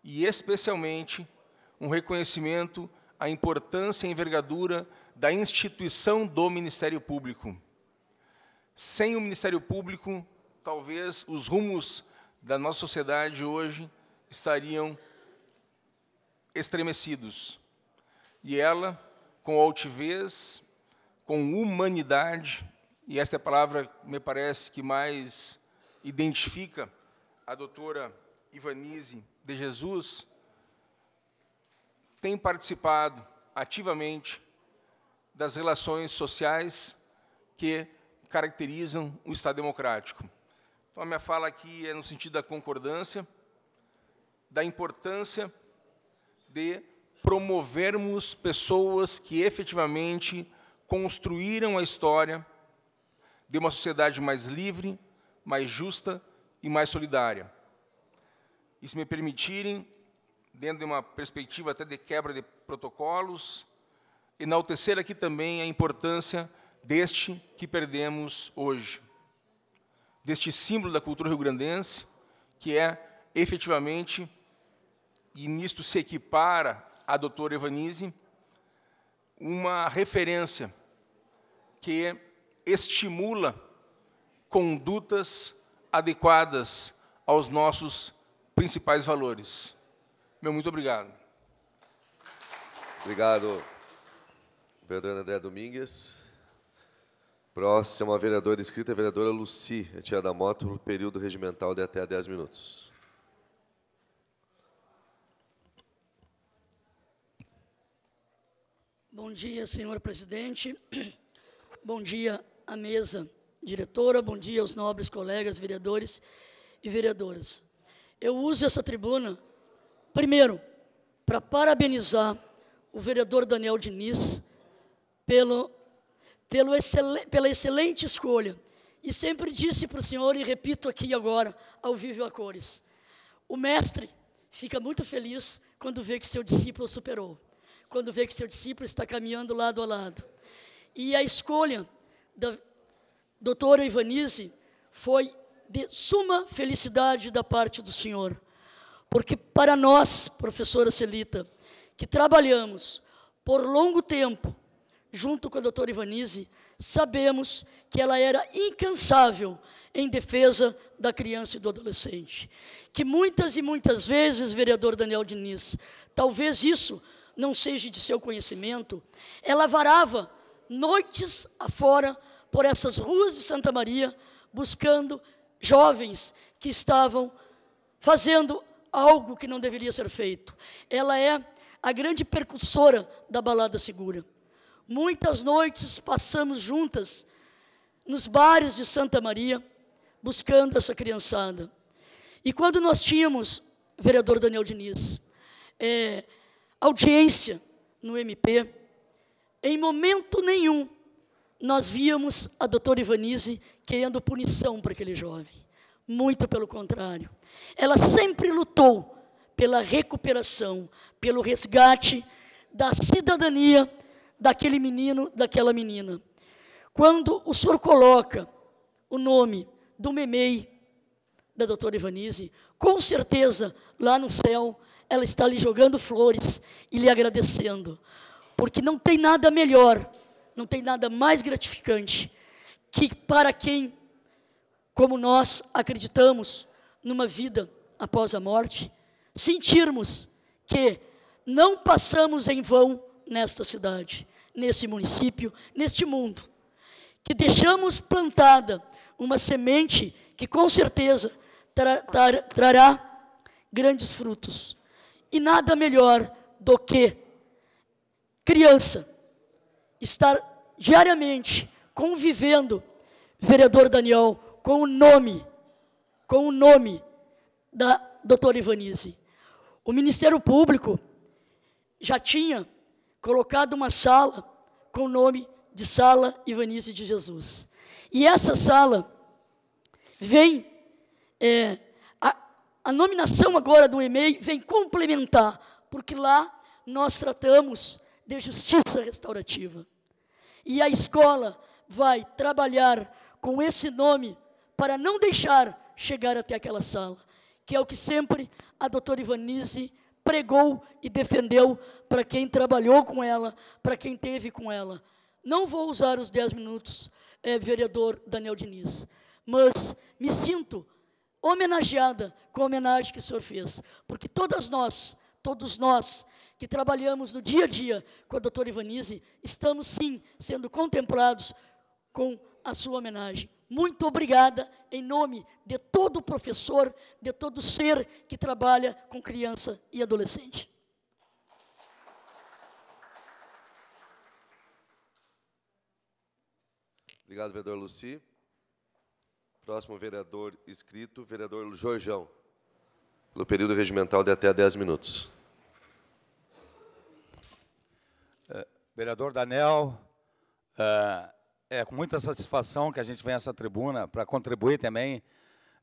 e, especialmente, um reconhecimento à importância e envergadura da instituição do Ministério Público. Sem o Ministério Público, talvez os rumos da nossa sociedade hoje estariam estremecidos. E ela, com altivez, com humanidade, e esta é a palavra, me parece, que mais identifica a doutora Ivanise de Jesus, tem participado ativamente das relações sociais que caracterizam o Estado democrático. Então, a minha fala aqui é no sentido da concordância, da importância de promovermos pessoas que efetivamente construíram a história de uma sociedade mais livre, mais justa e mais solidária. E, se me permitirem, dentro de uma perspectiva até de quebra de protocolos, enaltecer aqui também a importância deste que perdemos hoje, deste símbolo da cultura rio-grandense, que é efetivamente, e nisto se equipara a doutora Evanise, uma referência que estimula condutas adequadas aos nossos principais valores. Meu muito obrigado. Obrigado, vereador André Domingues. Próxima vereadora inscrita, é a vereadora Luci, a é tia da moto, pelo período regimental de até 10 minutos. Bom dia, senhor presidente. Bom dia, à mesa diretora, bom dia aos nobres colegas vereadores e vereadoras. Eu uso essa tribuna, primeiro, para parabenizar o vereador Daniel Diniz pelo, pelo excel, pela excelente escolha. E sempre disse para o senhor, e repito aqui agora, ao vivo a cores, o mestre fica muito feliz quando vê que seu discípulo superou, quando vê que seu discípulo está caminhando lado a lado. E a escolha da doutora Ivanize foi de suma felicidade da parte do Senhor. Porque para nós, professora Celita, que trabalhamos por longo tempo junto com a doutora Ivanize, sabemos que ela era incansável em defesa da criança e do adolescente. Que muitas e muitas vezes, vereador Daniel Diniz, talvez isso não seja de seu conhecimento, ela varava noites afora por essas ruas de Santa Maria, buscando jovens que estavam fazendo algo que não deveria ser feito. Ela é a grande percussora da balada segura. Muitas noites passamos juntas nos bares de Santa Maria, buscando essa criançada. E quando nós tínhamos, vereador Daniel Diniz, é, audiência no MP, em momento nenhum nós víamos a doutora Ivanise querendo punição para aquele jovem. Muito pelo contrário. Ela sempre lutou pela recuperação, pelo resgate da cidadania daquele menino, daquela menina. Quando o senhor coloca o nome do Memei, da doutora Ivanise, com certeza, lá no céu, ela está lhe jogando flores e lhe agradecendo, porque não tem nada melhor não tem nada mais gratificante que para quem, como nós acreditamos, numa vida após a morte, sentirmos que não passamos em vão nesta cidade, nesse município, neste mundo, que deixamos plantada uma semente que com certeza tra tra trará grandes frutos. E nada melhor do que criança estar diariamente convivendo, vereador Daniel, com o nome, com o nome da doutora Ivanise. O Ministério Público já tinha colocado uma sala com o nome de Sala Ivanise de Jesus. E essa sala vem, é, a, a nominação agora do e-mail vem complementar, porque lá nós tratamos de justiça restaurativa. E a escola vai trabalhar com esse nome para não deixar chegar até aquela sala, que é o que sempre a doutora Ivanise pregou e defendeu para quem trabalhou com ela, para quem teve com ela. Não vou usar os dez minutos, é, vereador Daniel Diniz, mas me sinto homenageada com a homenagem que o senhor fez, porque todas nós, todos nós que trabalhamos no dia a dia com a doutora Ivanise, estamos sim sendo contemplados com a sua homenagem. Muito obrigada em nome de todo professor, de todo ser que trabalha com criança e adolescente. Obrigado, vereador Luci. Próximo vereador inscrito, vereador Jorjão, pelo período regimental de até 10 minutos. Vereador Daniel, eh, é com muita satisfação que a gente vem a essa tribuna para contribuir também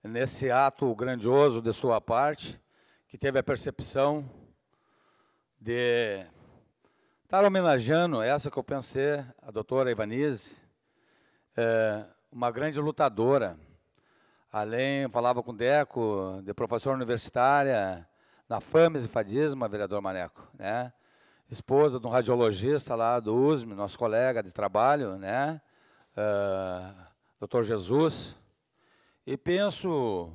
nesse ato grandioso de sua parte, que teve a percepção de estar homenageando essa que eu pensei, a doutora Ivanize, eh, uma grande lutadora. Além, falava com o Deco, de professora universitária, na FAMES e FADISMA, vereador Maneco, né? esposa de um radiologista lá do USM, nosso colega de trabalho, né? Uh, ah, Dr. Jesus. E penso,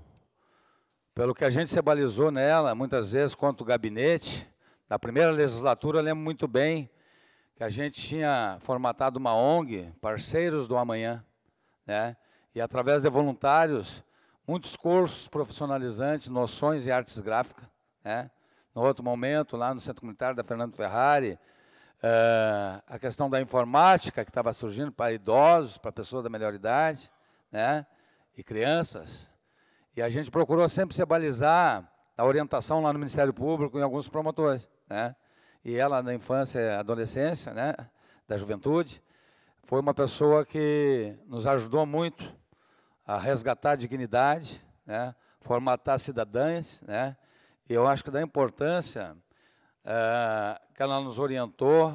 pelo que a gente se balizou nela, muitas vezes, quanto o gabinete, na primeira legislatura, eu lembro muito bem que a gente tinha formatado uma ONG, Parceiros do Amanhã, né? e através de voluntários, muitos cursos profissionalizantes, noções e artes gráficas, né? no outro momento, lá no Centro Comunitário da Fernando Ferrari, eh, a questão da informática que estava surgindo para idosos, para pessoas da melhor idade, né, e crianças. E a gente procurou sempre se balizar a orientação lá no Ministério Público e alguns promotores, né. E ela, na infância e adolescência, né, da juventude, foi uma pessoa que nos ajudou muito a resgatar a dignidade, né, formatar cidadãs, né, eu acho que da importância é, que ela nos orientou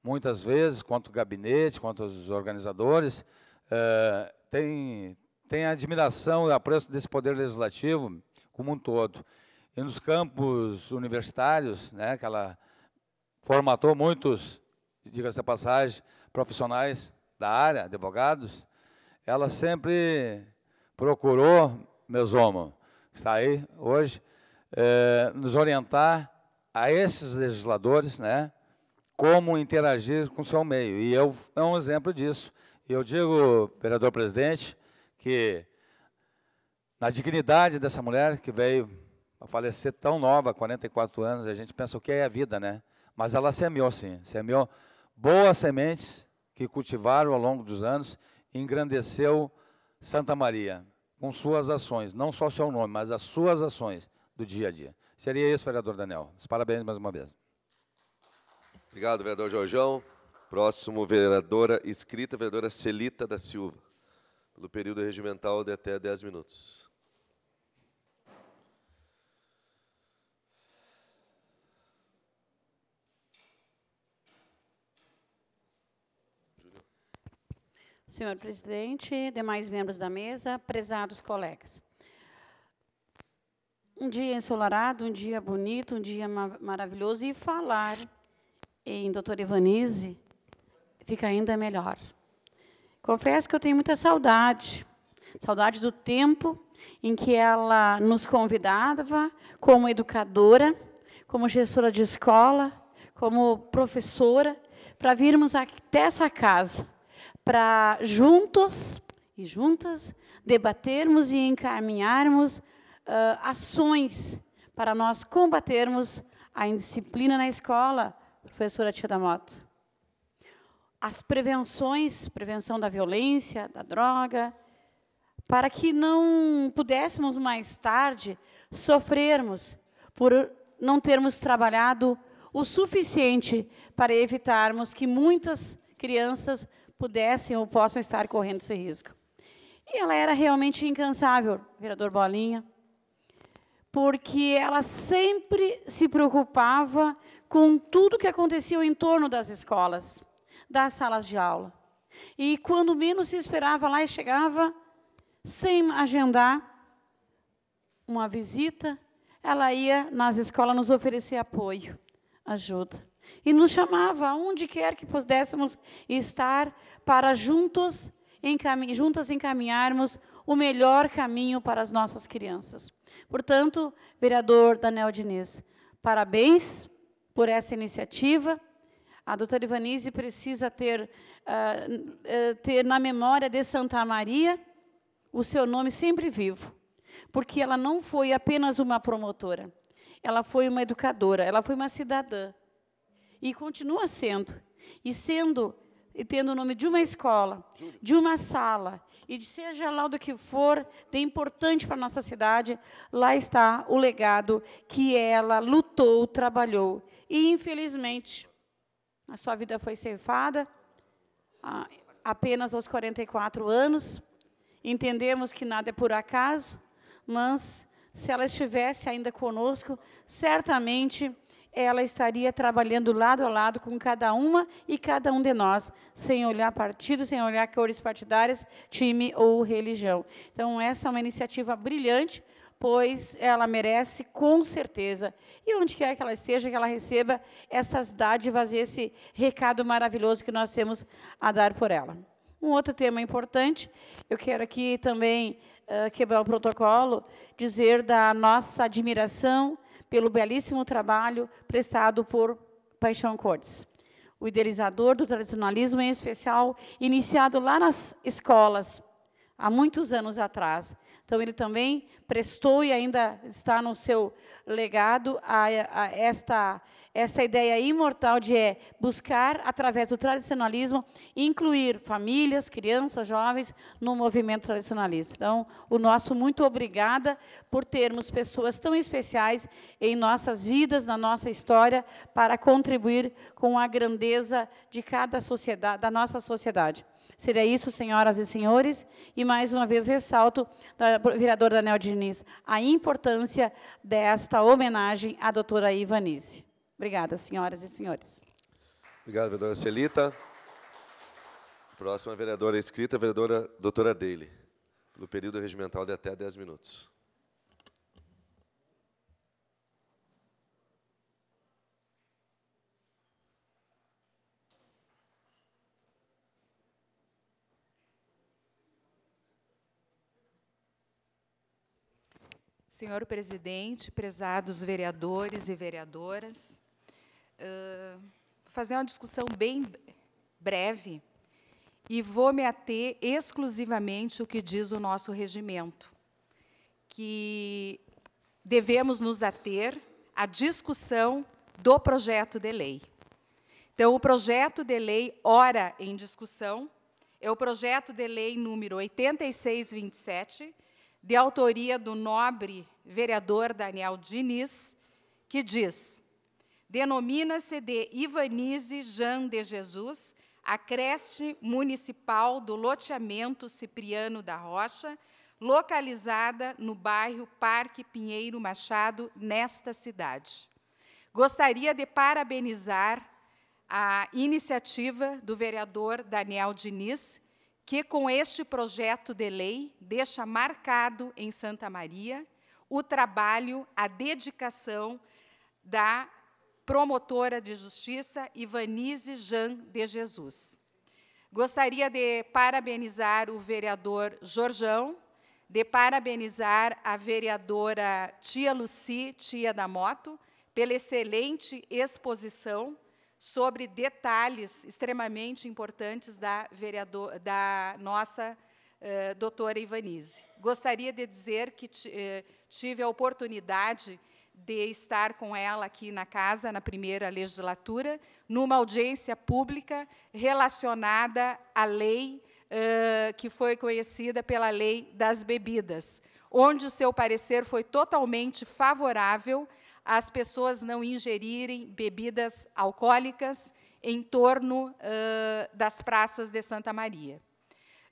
muitas vezes, quanto o gabinete, quanto os organizadores, é, tem, tem a admiração e apreço desse poder legislativo como um todo. E nos campos universitários, né, que ela formatou muitos, diga-se a passagem, profissionais da área, advogados, ela sempre procurou, meus homens, está aí hoje, eh, nos orientar a esses legisladores, né, como interagir com o seu meio. E eu é um exemplo disso. Eu digo, vereador presidente, que na dignidade dessa mulher que veio a falecer tão nova, 44 anos, a gente pensa o que é a vida, né? Mas ela semeou sim, semeou boas sementes que cultivaram ao longo dos anos e engrandeceu Santa Maria com suas ações, não só seu nome, mas as suas ações do dia a dia. Seria isso, vereador Daniel. Os parabéns mais uma vez. Obrigado, vereador Jorjão. Próximo, vereadora escrita, vereadora Celita da Silva, pelo período regimental de até 10 minutos. Senhor presidente, demais membros da mesa, prezados colegas um dia ensolarado, um dia bonito, um dia ma maravilhoso, e falar em Doutor Ivanize fica ainda melhor. Confesso que eu tenho muita saudade, saudade do tempo em que ela nos convidava como educadora, como gestora de escola, como professora, para virmos até essa casa, para juntos e juntas debatermos e encaminharmos uh, ações para nós combatermos a indisciplina na escola, professora Tia da Moto. As prevenções, prevenção da violência, da droga, para que não pudéssemos mais tarde sofrermos por não termos trabalhado o suficiente para evitarmos que muitas crianças pudessem ou possam estar correndo esse risco. E ela era realmente incansável, vereador Bolinha, porque ela sempre se preocupava com tudo que acontecia em torno das escolas, das salas de aula. E quando menos se esperava lá e chegava, sem agendar uma visita, ela ia nas escolas nos oferecer apoio, ajuda. E nos chamava aonde quer que pudéssemos estar para juntos juntas encaminharmos o melhor caminho para as nossas crianças. Portanto, vereador Daniel Diniz, parabéns por essa iniciativa. A doutora Ivanise precisa ter, uh, ter na memória de Santa Maria o seu nome sempre vivo, porque ela não foi apenas uma promotora, ela foi uma educadora, ela foi uma cidadã e continua sendo. E sendo e tendo o nome de uma escola, de uma sala, e de seja lá do que for, de importante para a nossa cidade, lá está o legado que ela lutou, trabalhou. E, infelizmente, a sua vida foi ceifada a, apenas aos 44 anos. Entendemos que nada é por acaso, mas se ela estivesse ainda conosco, certamente ela estaria trabalhando lado a lado com cada uma e cada um de nós, sem olhar partido, sem olhar cores partidárias, time ou religião. Então, essa é uma iniciativa brilhante, pois ela merece com certeza. E onde quer que ela esteja, que ela receba essas dádivas e esse recado maravilhoso que nós temos a dar por ela. Um outro tema importante, eu quero aqui também uh, quebrar o protocolo, dizer da nossa admiração pelo belíssimo trabalho prestado por Paixão Cortes, o idealizador do tradicionalismo, em especial, iniciado lá nas escolas, há muitos anos atrás, então, ele também prestou e ainda está no seu legado a, a esta, esta ideia imortal de é buscar, através do tradicionalismo, incluir famílias, crianças, jovens no movimento tradicionalista. Então, o nosso muito obrigada por termos pessoas tão especiais em nossas vidas, na nossa história, para contribuir com a grandeza de cada sociedade, da nossa sociedade. Seria isso, senhoras e senhores. E mais uma vez ressalto, da vereadora Daniel Diniz, a importância desta homenagem à doutora Ivanise. Obrigada, senhoras e senhores. Obrigado, vereadora Celita. Próxima vereadora inscrita, vereadora doutora Daly, pelo período regimental de até 10 minutos. Senhor presidente, prezados vereadores e vereadoras, ah, vou fazer uma discussão bem breve e vou me ater exclusivamente ao que diz o nosso regimento, que devemos nos ater à discussão do projeto de lei. Então, o projeto de lei, ora em discussão, é o projeto de lei número 8627, de autoria do nobre vereador Daniel Diniz, que diz: denomina-se de Ivanize Jean de Jesus a creche municipal do loteamento Cipriano da Rocha, localizada no bairro Parque Pinheiro Machado, nesta cidade. Gostaria de parabenizar a iniciativa do vereador Daniel Diniz, que com este projeto de lei deixa marcado em Santa Maria o trabalho, a dedicação da promotora de justiça Ivanise Jean de Jesus. Gostaria de parabenizar o vereador Jorjão, de parabenizar a vereadora Tia Luci, tia da moto, pela excelente exposição sobre detalhes extremamente importantes da, vereador, da nossa vereadora eh, doutora Ivanise. Gostaria de dizer que eh, tive a oportunidade de estar com ela aqui na casa, na primeira legislatura, numa audiência pública relacionada à lei eh, que foi conhecida pela Lei das Bebidas, onde o seu parecer foi totalmente favorável às pessoas não ingerirem bebidas alcoólicas em torno das praças de Santa Maria.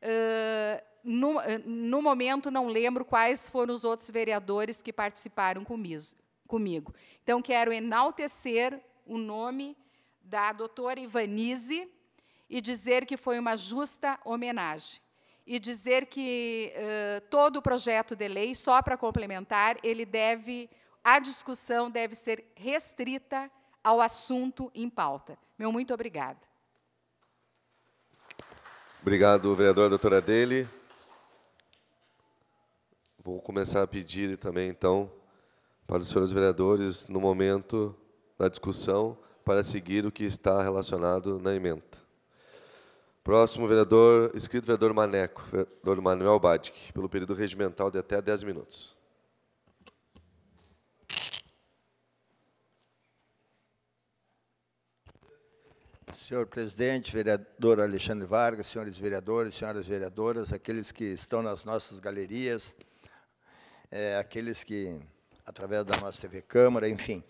Ah, no, ah, no, momento, não lembro quais foram os outros vereadores que participaram comigo. Então, quero enaltecer o nome da doutora Ivanise e dizer que foi uma justa homenagem. E dizer que uh, todo o projeto de lei, só para complementar, ele deve, a discussão deve ser restrita ao assunto em pauta. Meu muito obrigada. Obrigado, vereador, doutora Dele. Vou começar a pedir também, então, para os senhores vereadores, no momento da discussão, para seguir o que está relacionado na emenda. Próximo vereador, escrito vereador Maneco, vereador Manuel Badic, pelo período regimental de até 10 minutos. Senhor presidente, vereador Alexandre Vargas, senhores vereadores, senhoras vereadoras, aqueles que estão nas nossas galerias, é, aqueles que, através da nossa TV Câmara, enfim.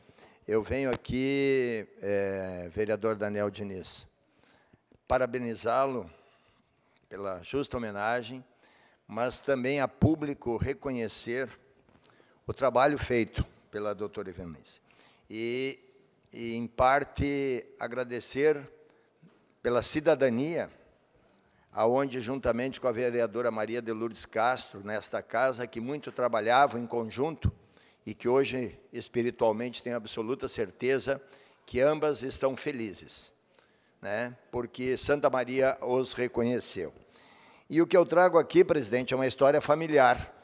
Eu venho aqui, é, vereador Daniel Diniz, parabenizá-lo pela justa homenagem, mas também a público reconhecer o trabalho feito pela doutora Ivanice. E, e, em parte, agradecer pela cidadania, aonde juntamente com a vereadora Maria de Lourdes Castro, nesta casa que muito trabalhavam em conjunto e que hoje espiritualmente tenho absoluta certeza que ambas estão felizes, né? Porque Santa Maria os reconheceu. E o que eu trago aqui, presidente, é uma história familiar,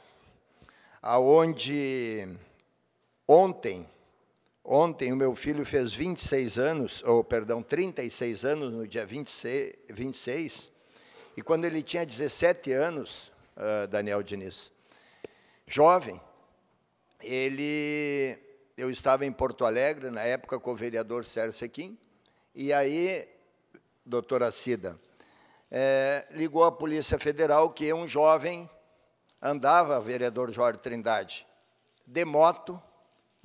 aonde ontem Ontem o meu filho fez 26 anos, ou perdão, 36 anos no dia 26, 26 e quando ele tinha 17 anos, uh, Daniel Diniz, jovem, ele, eu estava em Porto Alegre, na época com o vereador Sérgio Sequim, e aí, doutora Cida, é, eh, ligou à Polícia Federal que um jovem andava, vereador Jorge Trindade, de moto,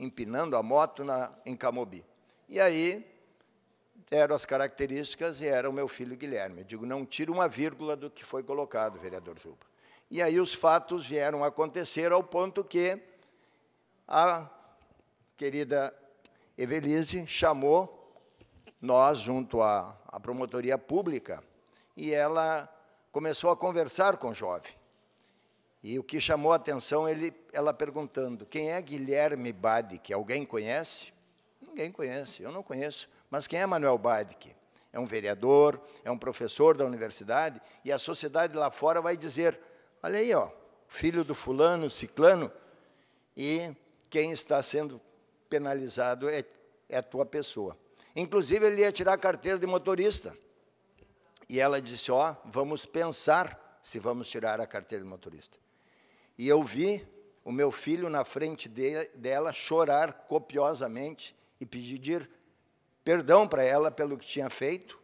empinando a moto na, em Camobi. E aí eram as características e era o meu filho Guilherme. Eu digo, não tira uma vírgula do que foi colocado, vereador Juba. E aí os fatos vieram acontecer ao ponto que a querida Evelise chamou nós junto à, à promotoria pública e ela começou a conversar com o jovem. E o que chamou a atenção, ele, ela perguntando: quem é Guilherme Badic? Alguém conhece? Ninguém conhece, eu não conheço. Mas quem é Manuel Badic? É um vereador, é um professor da universidade, e a sociedade lá fora vai dizer: olha aí, ó, filho do fulano, ciclano, e quem está sendo penalizado é, é a tua pessoa. Inclusive, ele ia tirar a carteira de motorista. E ela disse: ó, vamos pensar se vamos tirar a carteira de motorista. E eu vi o meu filho na frente de, dela chorar copiosamente e pedir perdão para ela pelo que tinha feito,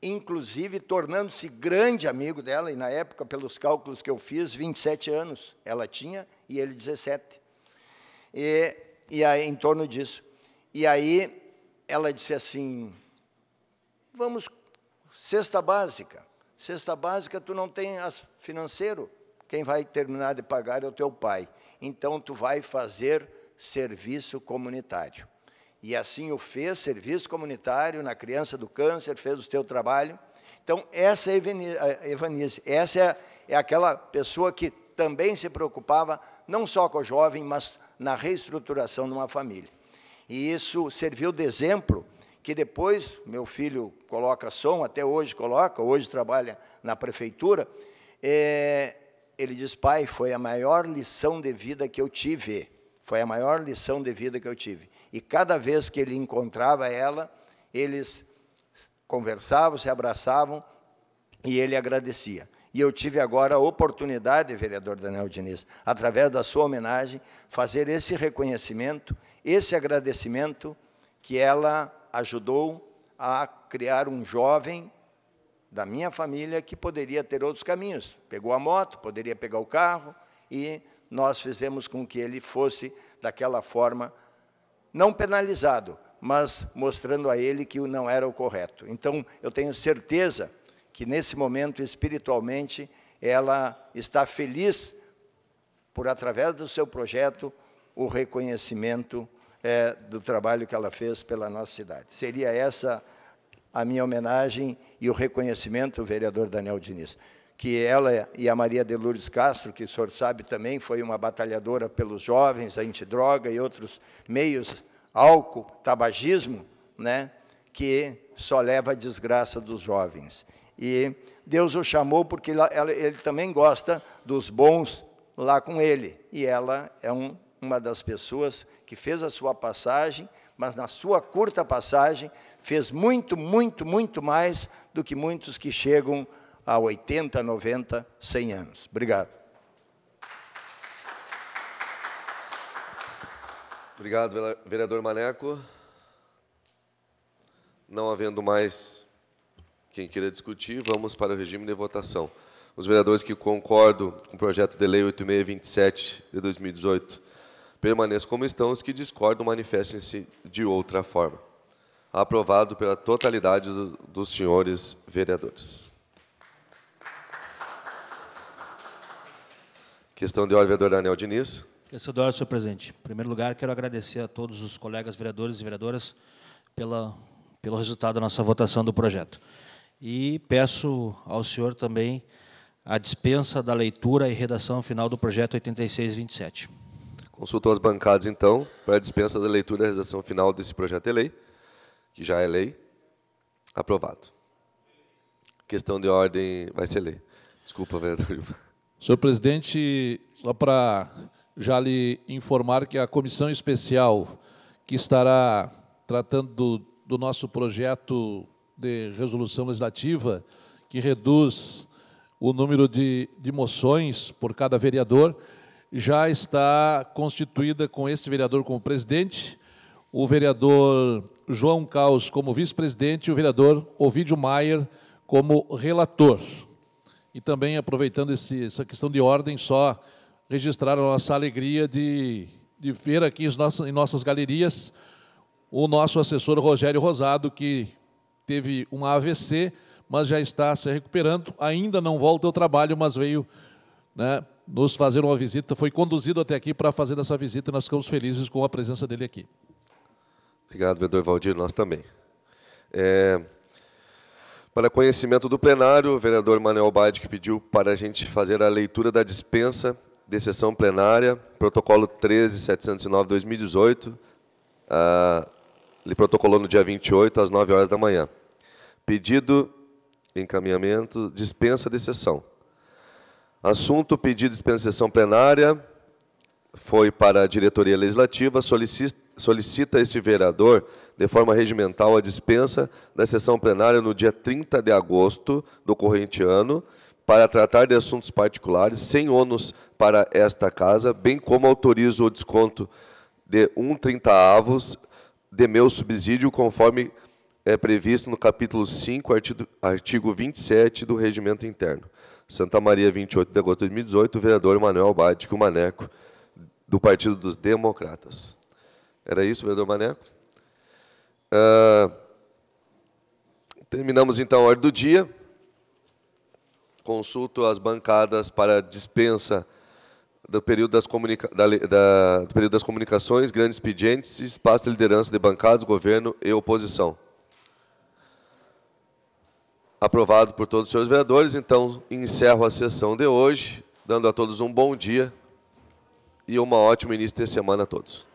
inclusive tornando-se grande amigo dela, e na época, pelos cálculos que eu fiz, 27 anos ela tinha e ele 17. E, e aí, em torno disso. E aí ela disse assim: vamos, cesta básica. Cesta básica, tu não tem financeiro quem vai terminar de pagar é o teu pai. Então tu vai fazer serviço comunitário. E assim o fez, serviço comunitário na criança do câncer, fez o teu trabalho. Então, essa é Evanice, essa é, é aquela pessoa que também se preocupava não só com o jovem, mas na reestruturação de uma família. E isso serviu de exemplo que depois meu filho coloca som, até hoje coloca, hoje trabalha na prefeitura, é, ele diz: Pai, foi a maior lição de vida que eu tive. Foi a maior lição de vida que eu tive. E cada vez que ele encontrava ela, eles conversavam, se abraçavam e ele agradecia. E eu tive agora a oportunidade, vereador Daniel Diniz, através da sua homenagem, fazer esse reconhecimento, esse agradecimento que ela ajudou a criar um jovem da minha família que poderia ter outros caminhos. Pegou a moto, poderia pegar o carro e nós fizemos com que ele fosse daquela forma não penalizado, mas mostrando a ele que não era o correto. Então, eu tenho certeza que nesse momento espiritualmente ela está feliz por através do seu projeto o reconhecimento é, do trabalho que ela fez pela nossa cidade. Seria essa a minha homenagem e o reconhecimento ao vereador Daniel Diniz. Que ela e a Maria de Lourdes Castro, que o senhor sabe também, foi uma batalhadora pelos jovens, antidroga e outros meios, álcool, tabagismo, né, que só leva à desgraça dos jovens. E Deus o chamou porque ela, ela, ele também gosta dos bons lá com ele. E ela é um, uma das pessoas que fez a sua passagem, mas na sua curta passagem fez muito, muito, muito mais do que muitos que chegam a 80, 90, 100 anos. Obrigado. Obrigado, vereador Maneco. Não havendo mais quem queira discutir, vamos para o regime de votação. Os vereadores que concordam com o projeto de lei 8627 de 2018 permaneçam como estão, os que discordam manifestem-se de outra forma aprovado pela totalidade dos senhores vereadores. Questão de ordem, vereador Daniel Diniz. Questão de ordem, senhor presidente. Em primeiro lugar, quero agradecer a todos os colegas vereadores e vereadoras pela, pelo resultado da nossa votação do projeto. E peço ao senhor também a dispensa da leitura e redação final do projeto 8627. Consultou as bancadas, então, para a dispensa da leitura e redação final desse projeto de lei que já é lei, aprovado. Questão de ordem vai ser lei. Desculpa, vereador Senhor presidente, só para já lhe informar que a comissão especial que estará tratando do, do, nosso projeto de resolução legislativa, que reduz o número de, de moções por cada vereador, já está constituída com esse vereador como presidente, o vereador João Caos como vice-presidente e o vereador Ovidio Maier como relator. E também, aproveitando esse, essa questão de ordem, só registrar a nossa alegria de, de ver aqui nossos, em nossas galerias o nosso assessor Rogério Rosado, que teve um AVC, mas já está se recuperando, ainda não volta ao trabalho, mas veio né, nos fazer uma visita, foi conduzido até aqui para fazer essa visita, nós ficamos felizes com a presença dele aqui. Obrigado, vereador Valdir, nós também. É, para conhecimento do plenário, o vereador Manuel Baide que pediu para a gente fazer a leitura da dispensa de sessão plenária, protocolo 13.709-2018, ah, ele protocolou no dia 28, às 9 horas da manhã. Pedido, encaminhamento, dispensa de sessão. Assunto, pedido de dispensa de sessão plenária, foi para a diretoria legislativa, solicita solicita este vereador, de forma regimental, a dispensa da sessão plenária no dia 30 de agosto do corrente ano, para tratar de assuntos particulares, sem ônus para esta casa, bem como autoriza o desconto de um avos de meu subsídio, conforme é previsto no capítulo 5, artigo, artigo 27 do Regimento Interno. Santa Maria, 28 de agosto de 2018, o vereador Manuel Bate, o Maneco, do Partido dos Democratas. Era isso, vereador Maneco? Ah, terminamos, então, a ordem do dia. Consulto as bancadas para dispensa do período das, comunica da, da, do período das comunicações, grandes pedientes espaço de liderança de bancadas, governo e oposição. Aprovado por todos os senhores vereadores, então encerro a sessão de hoje, dando a todos um bom dia e uma ótima início de semana a todos.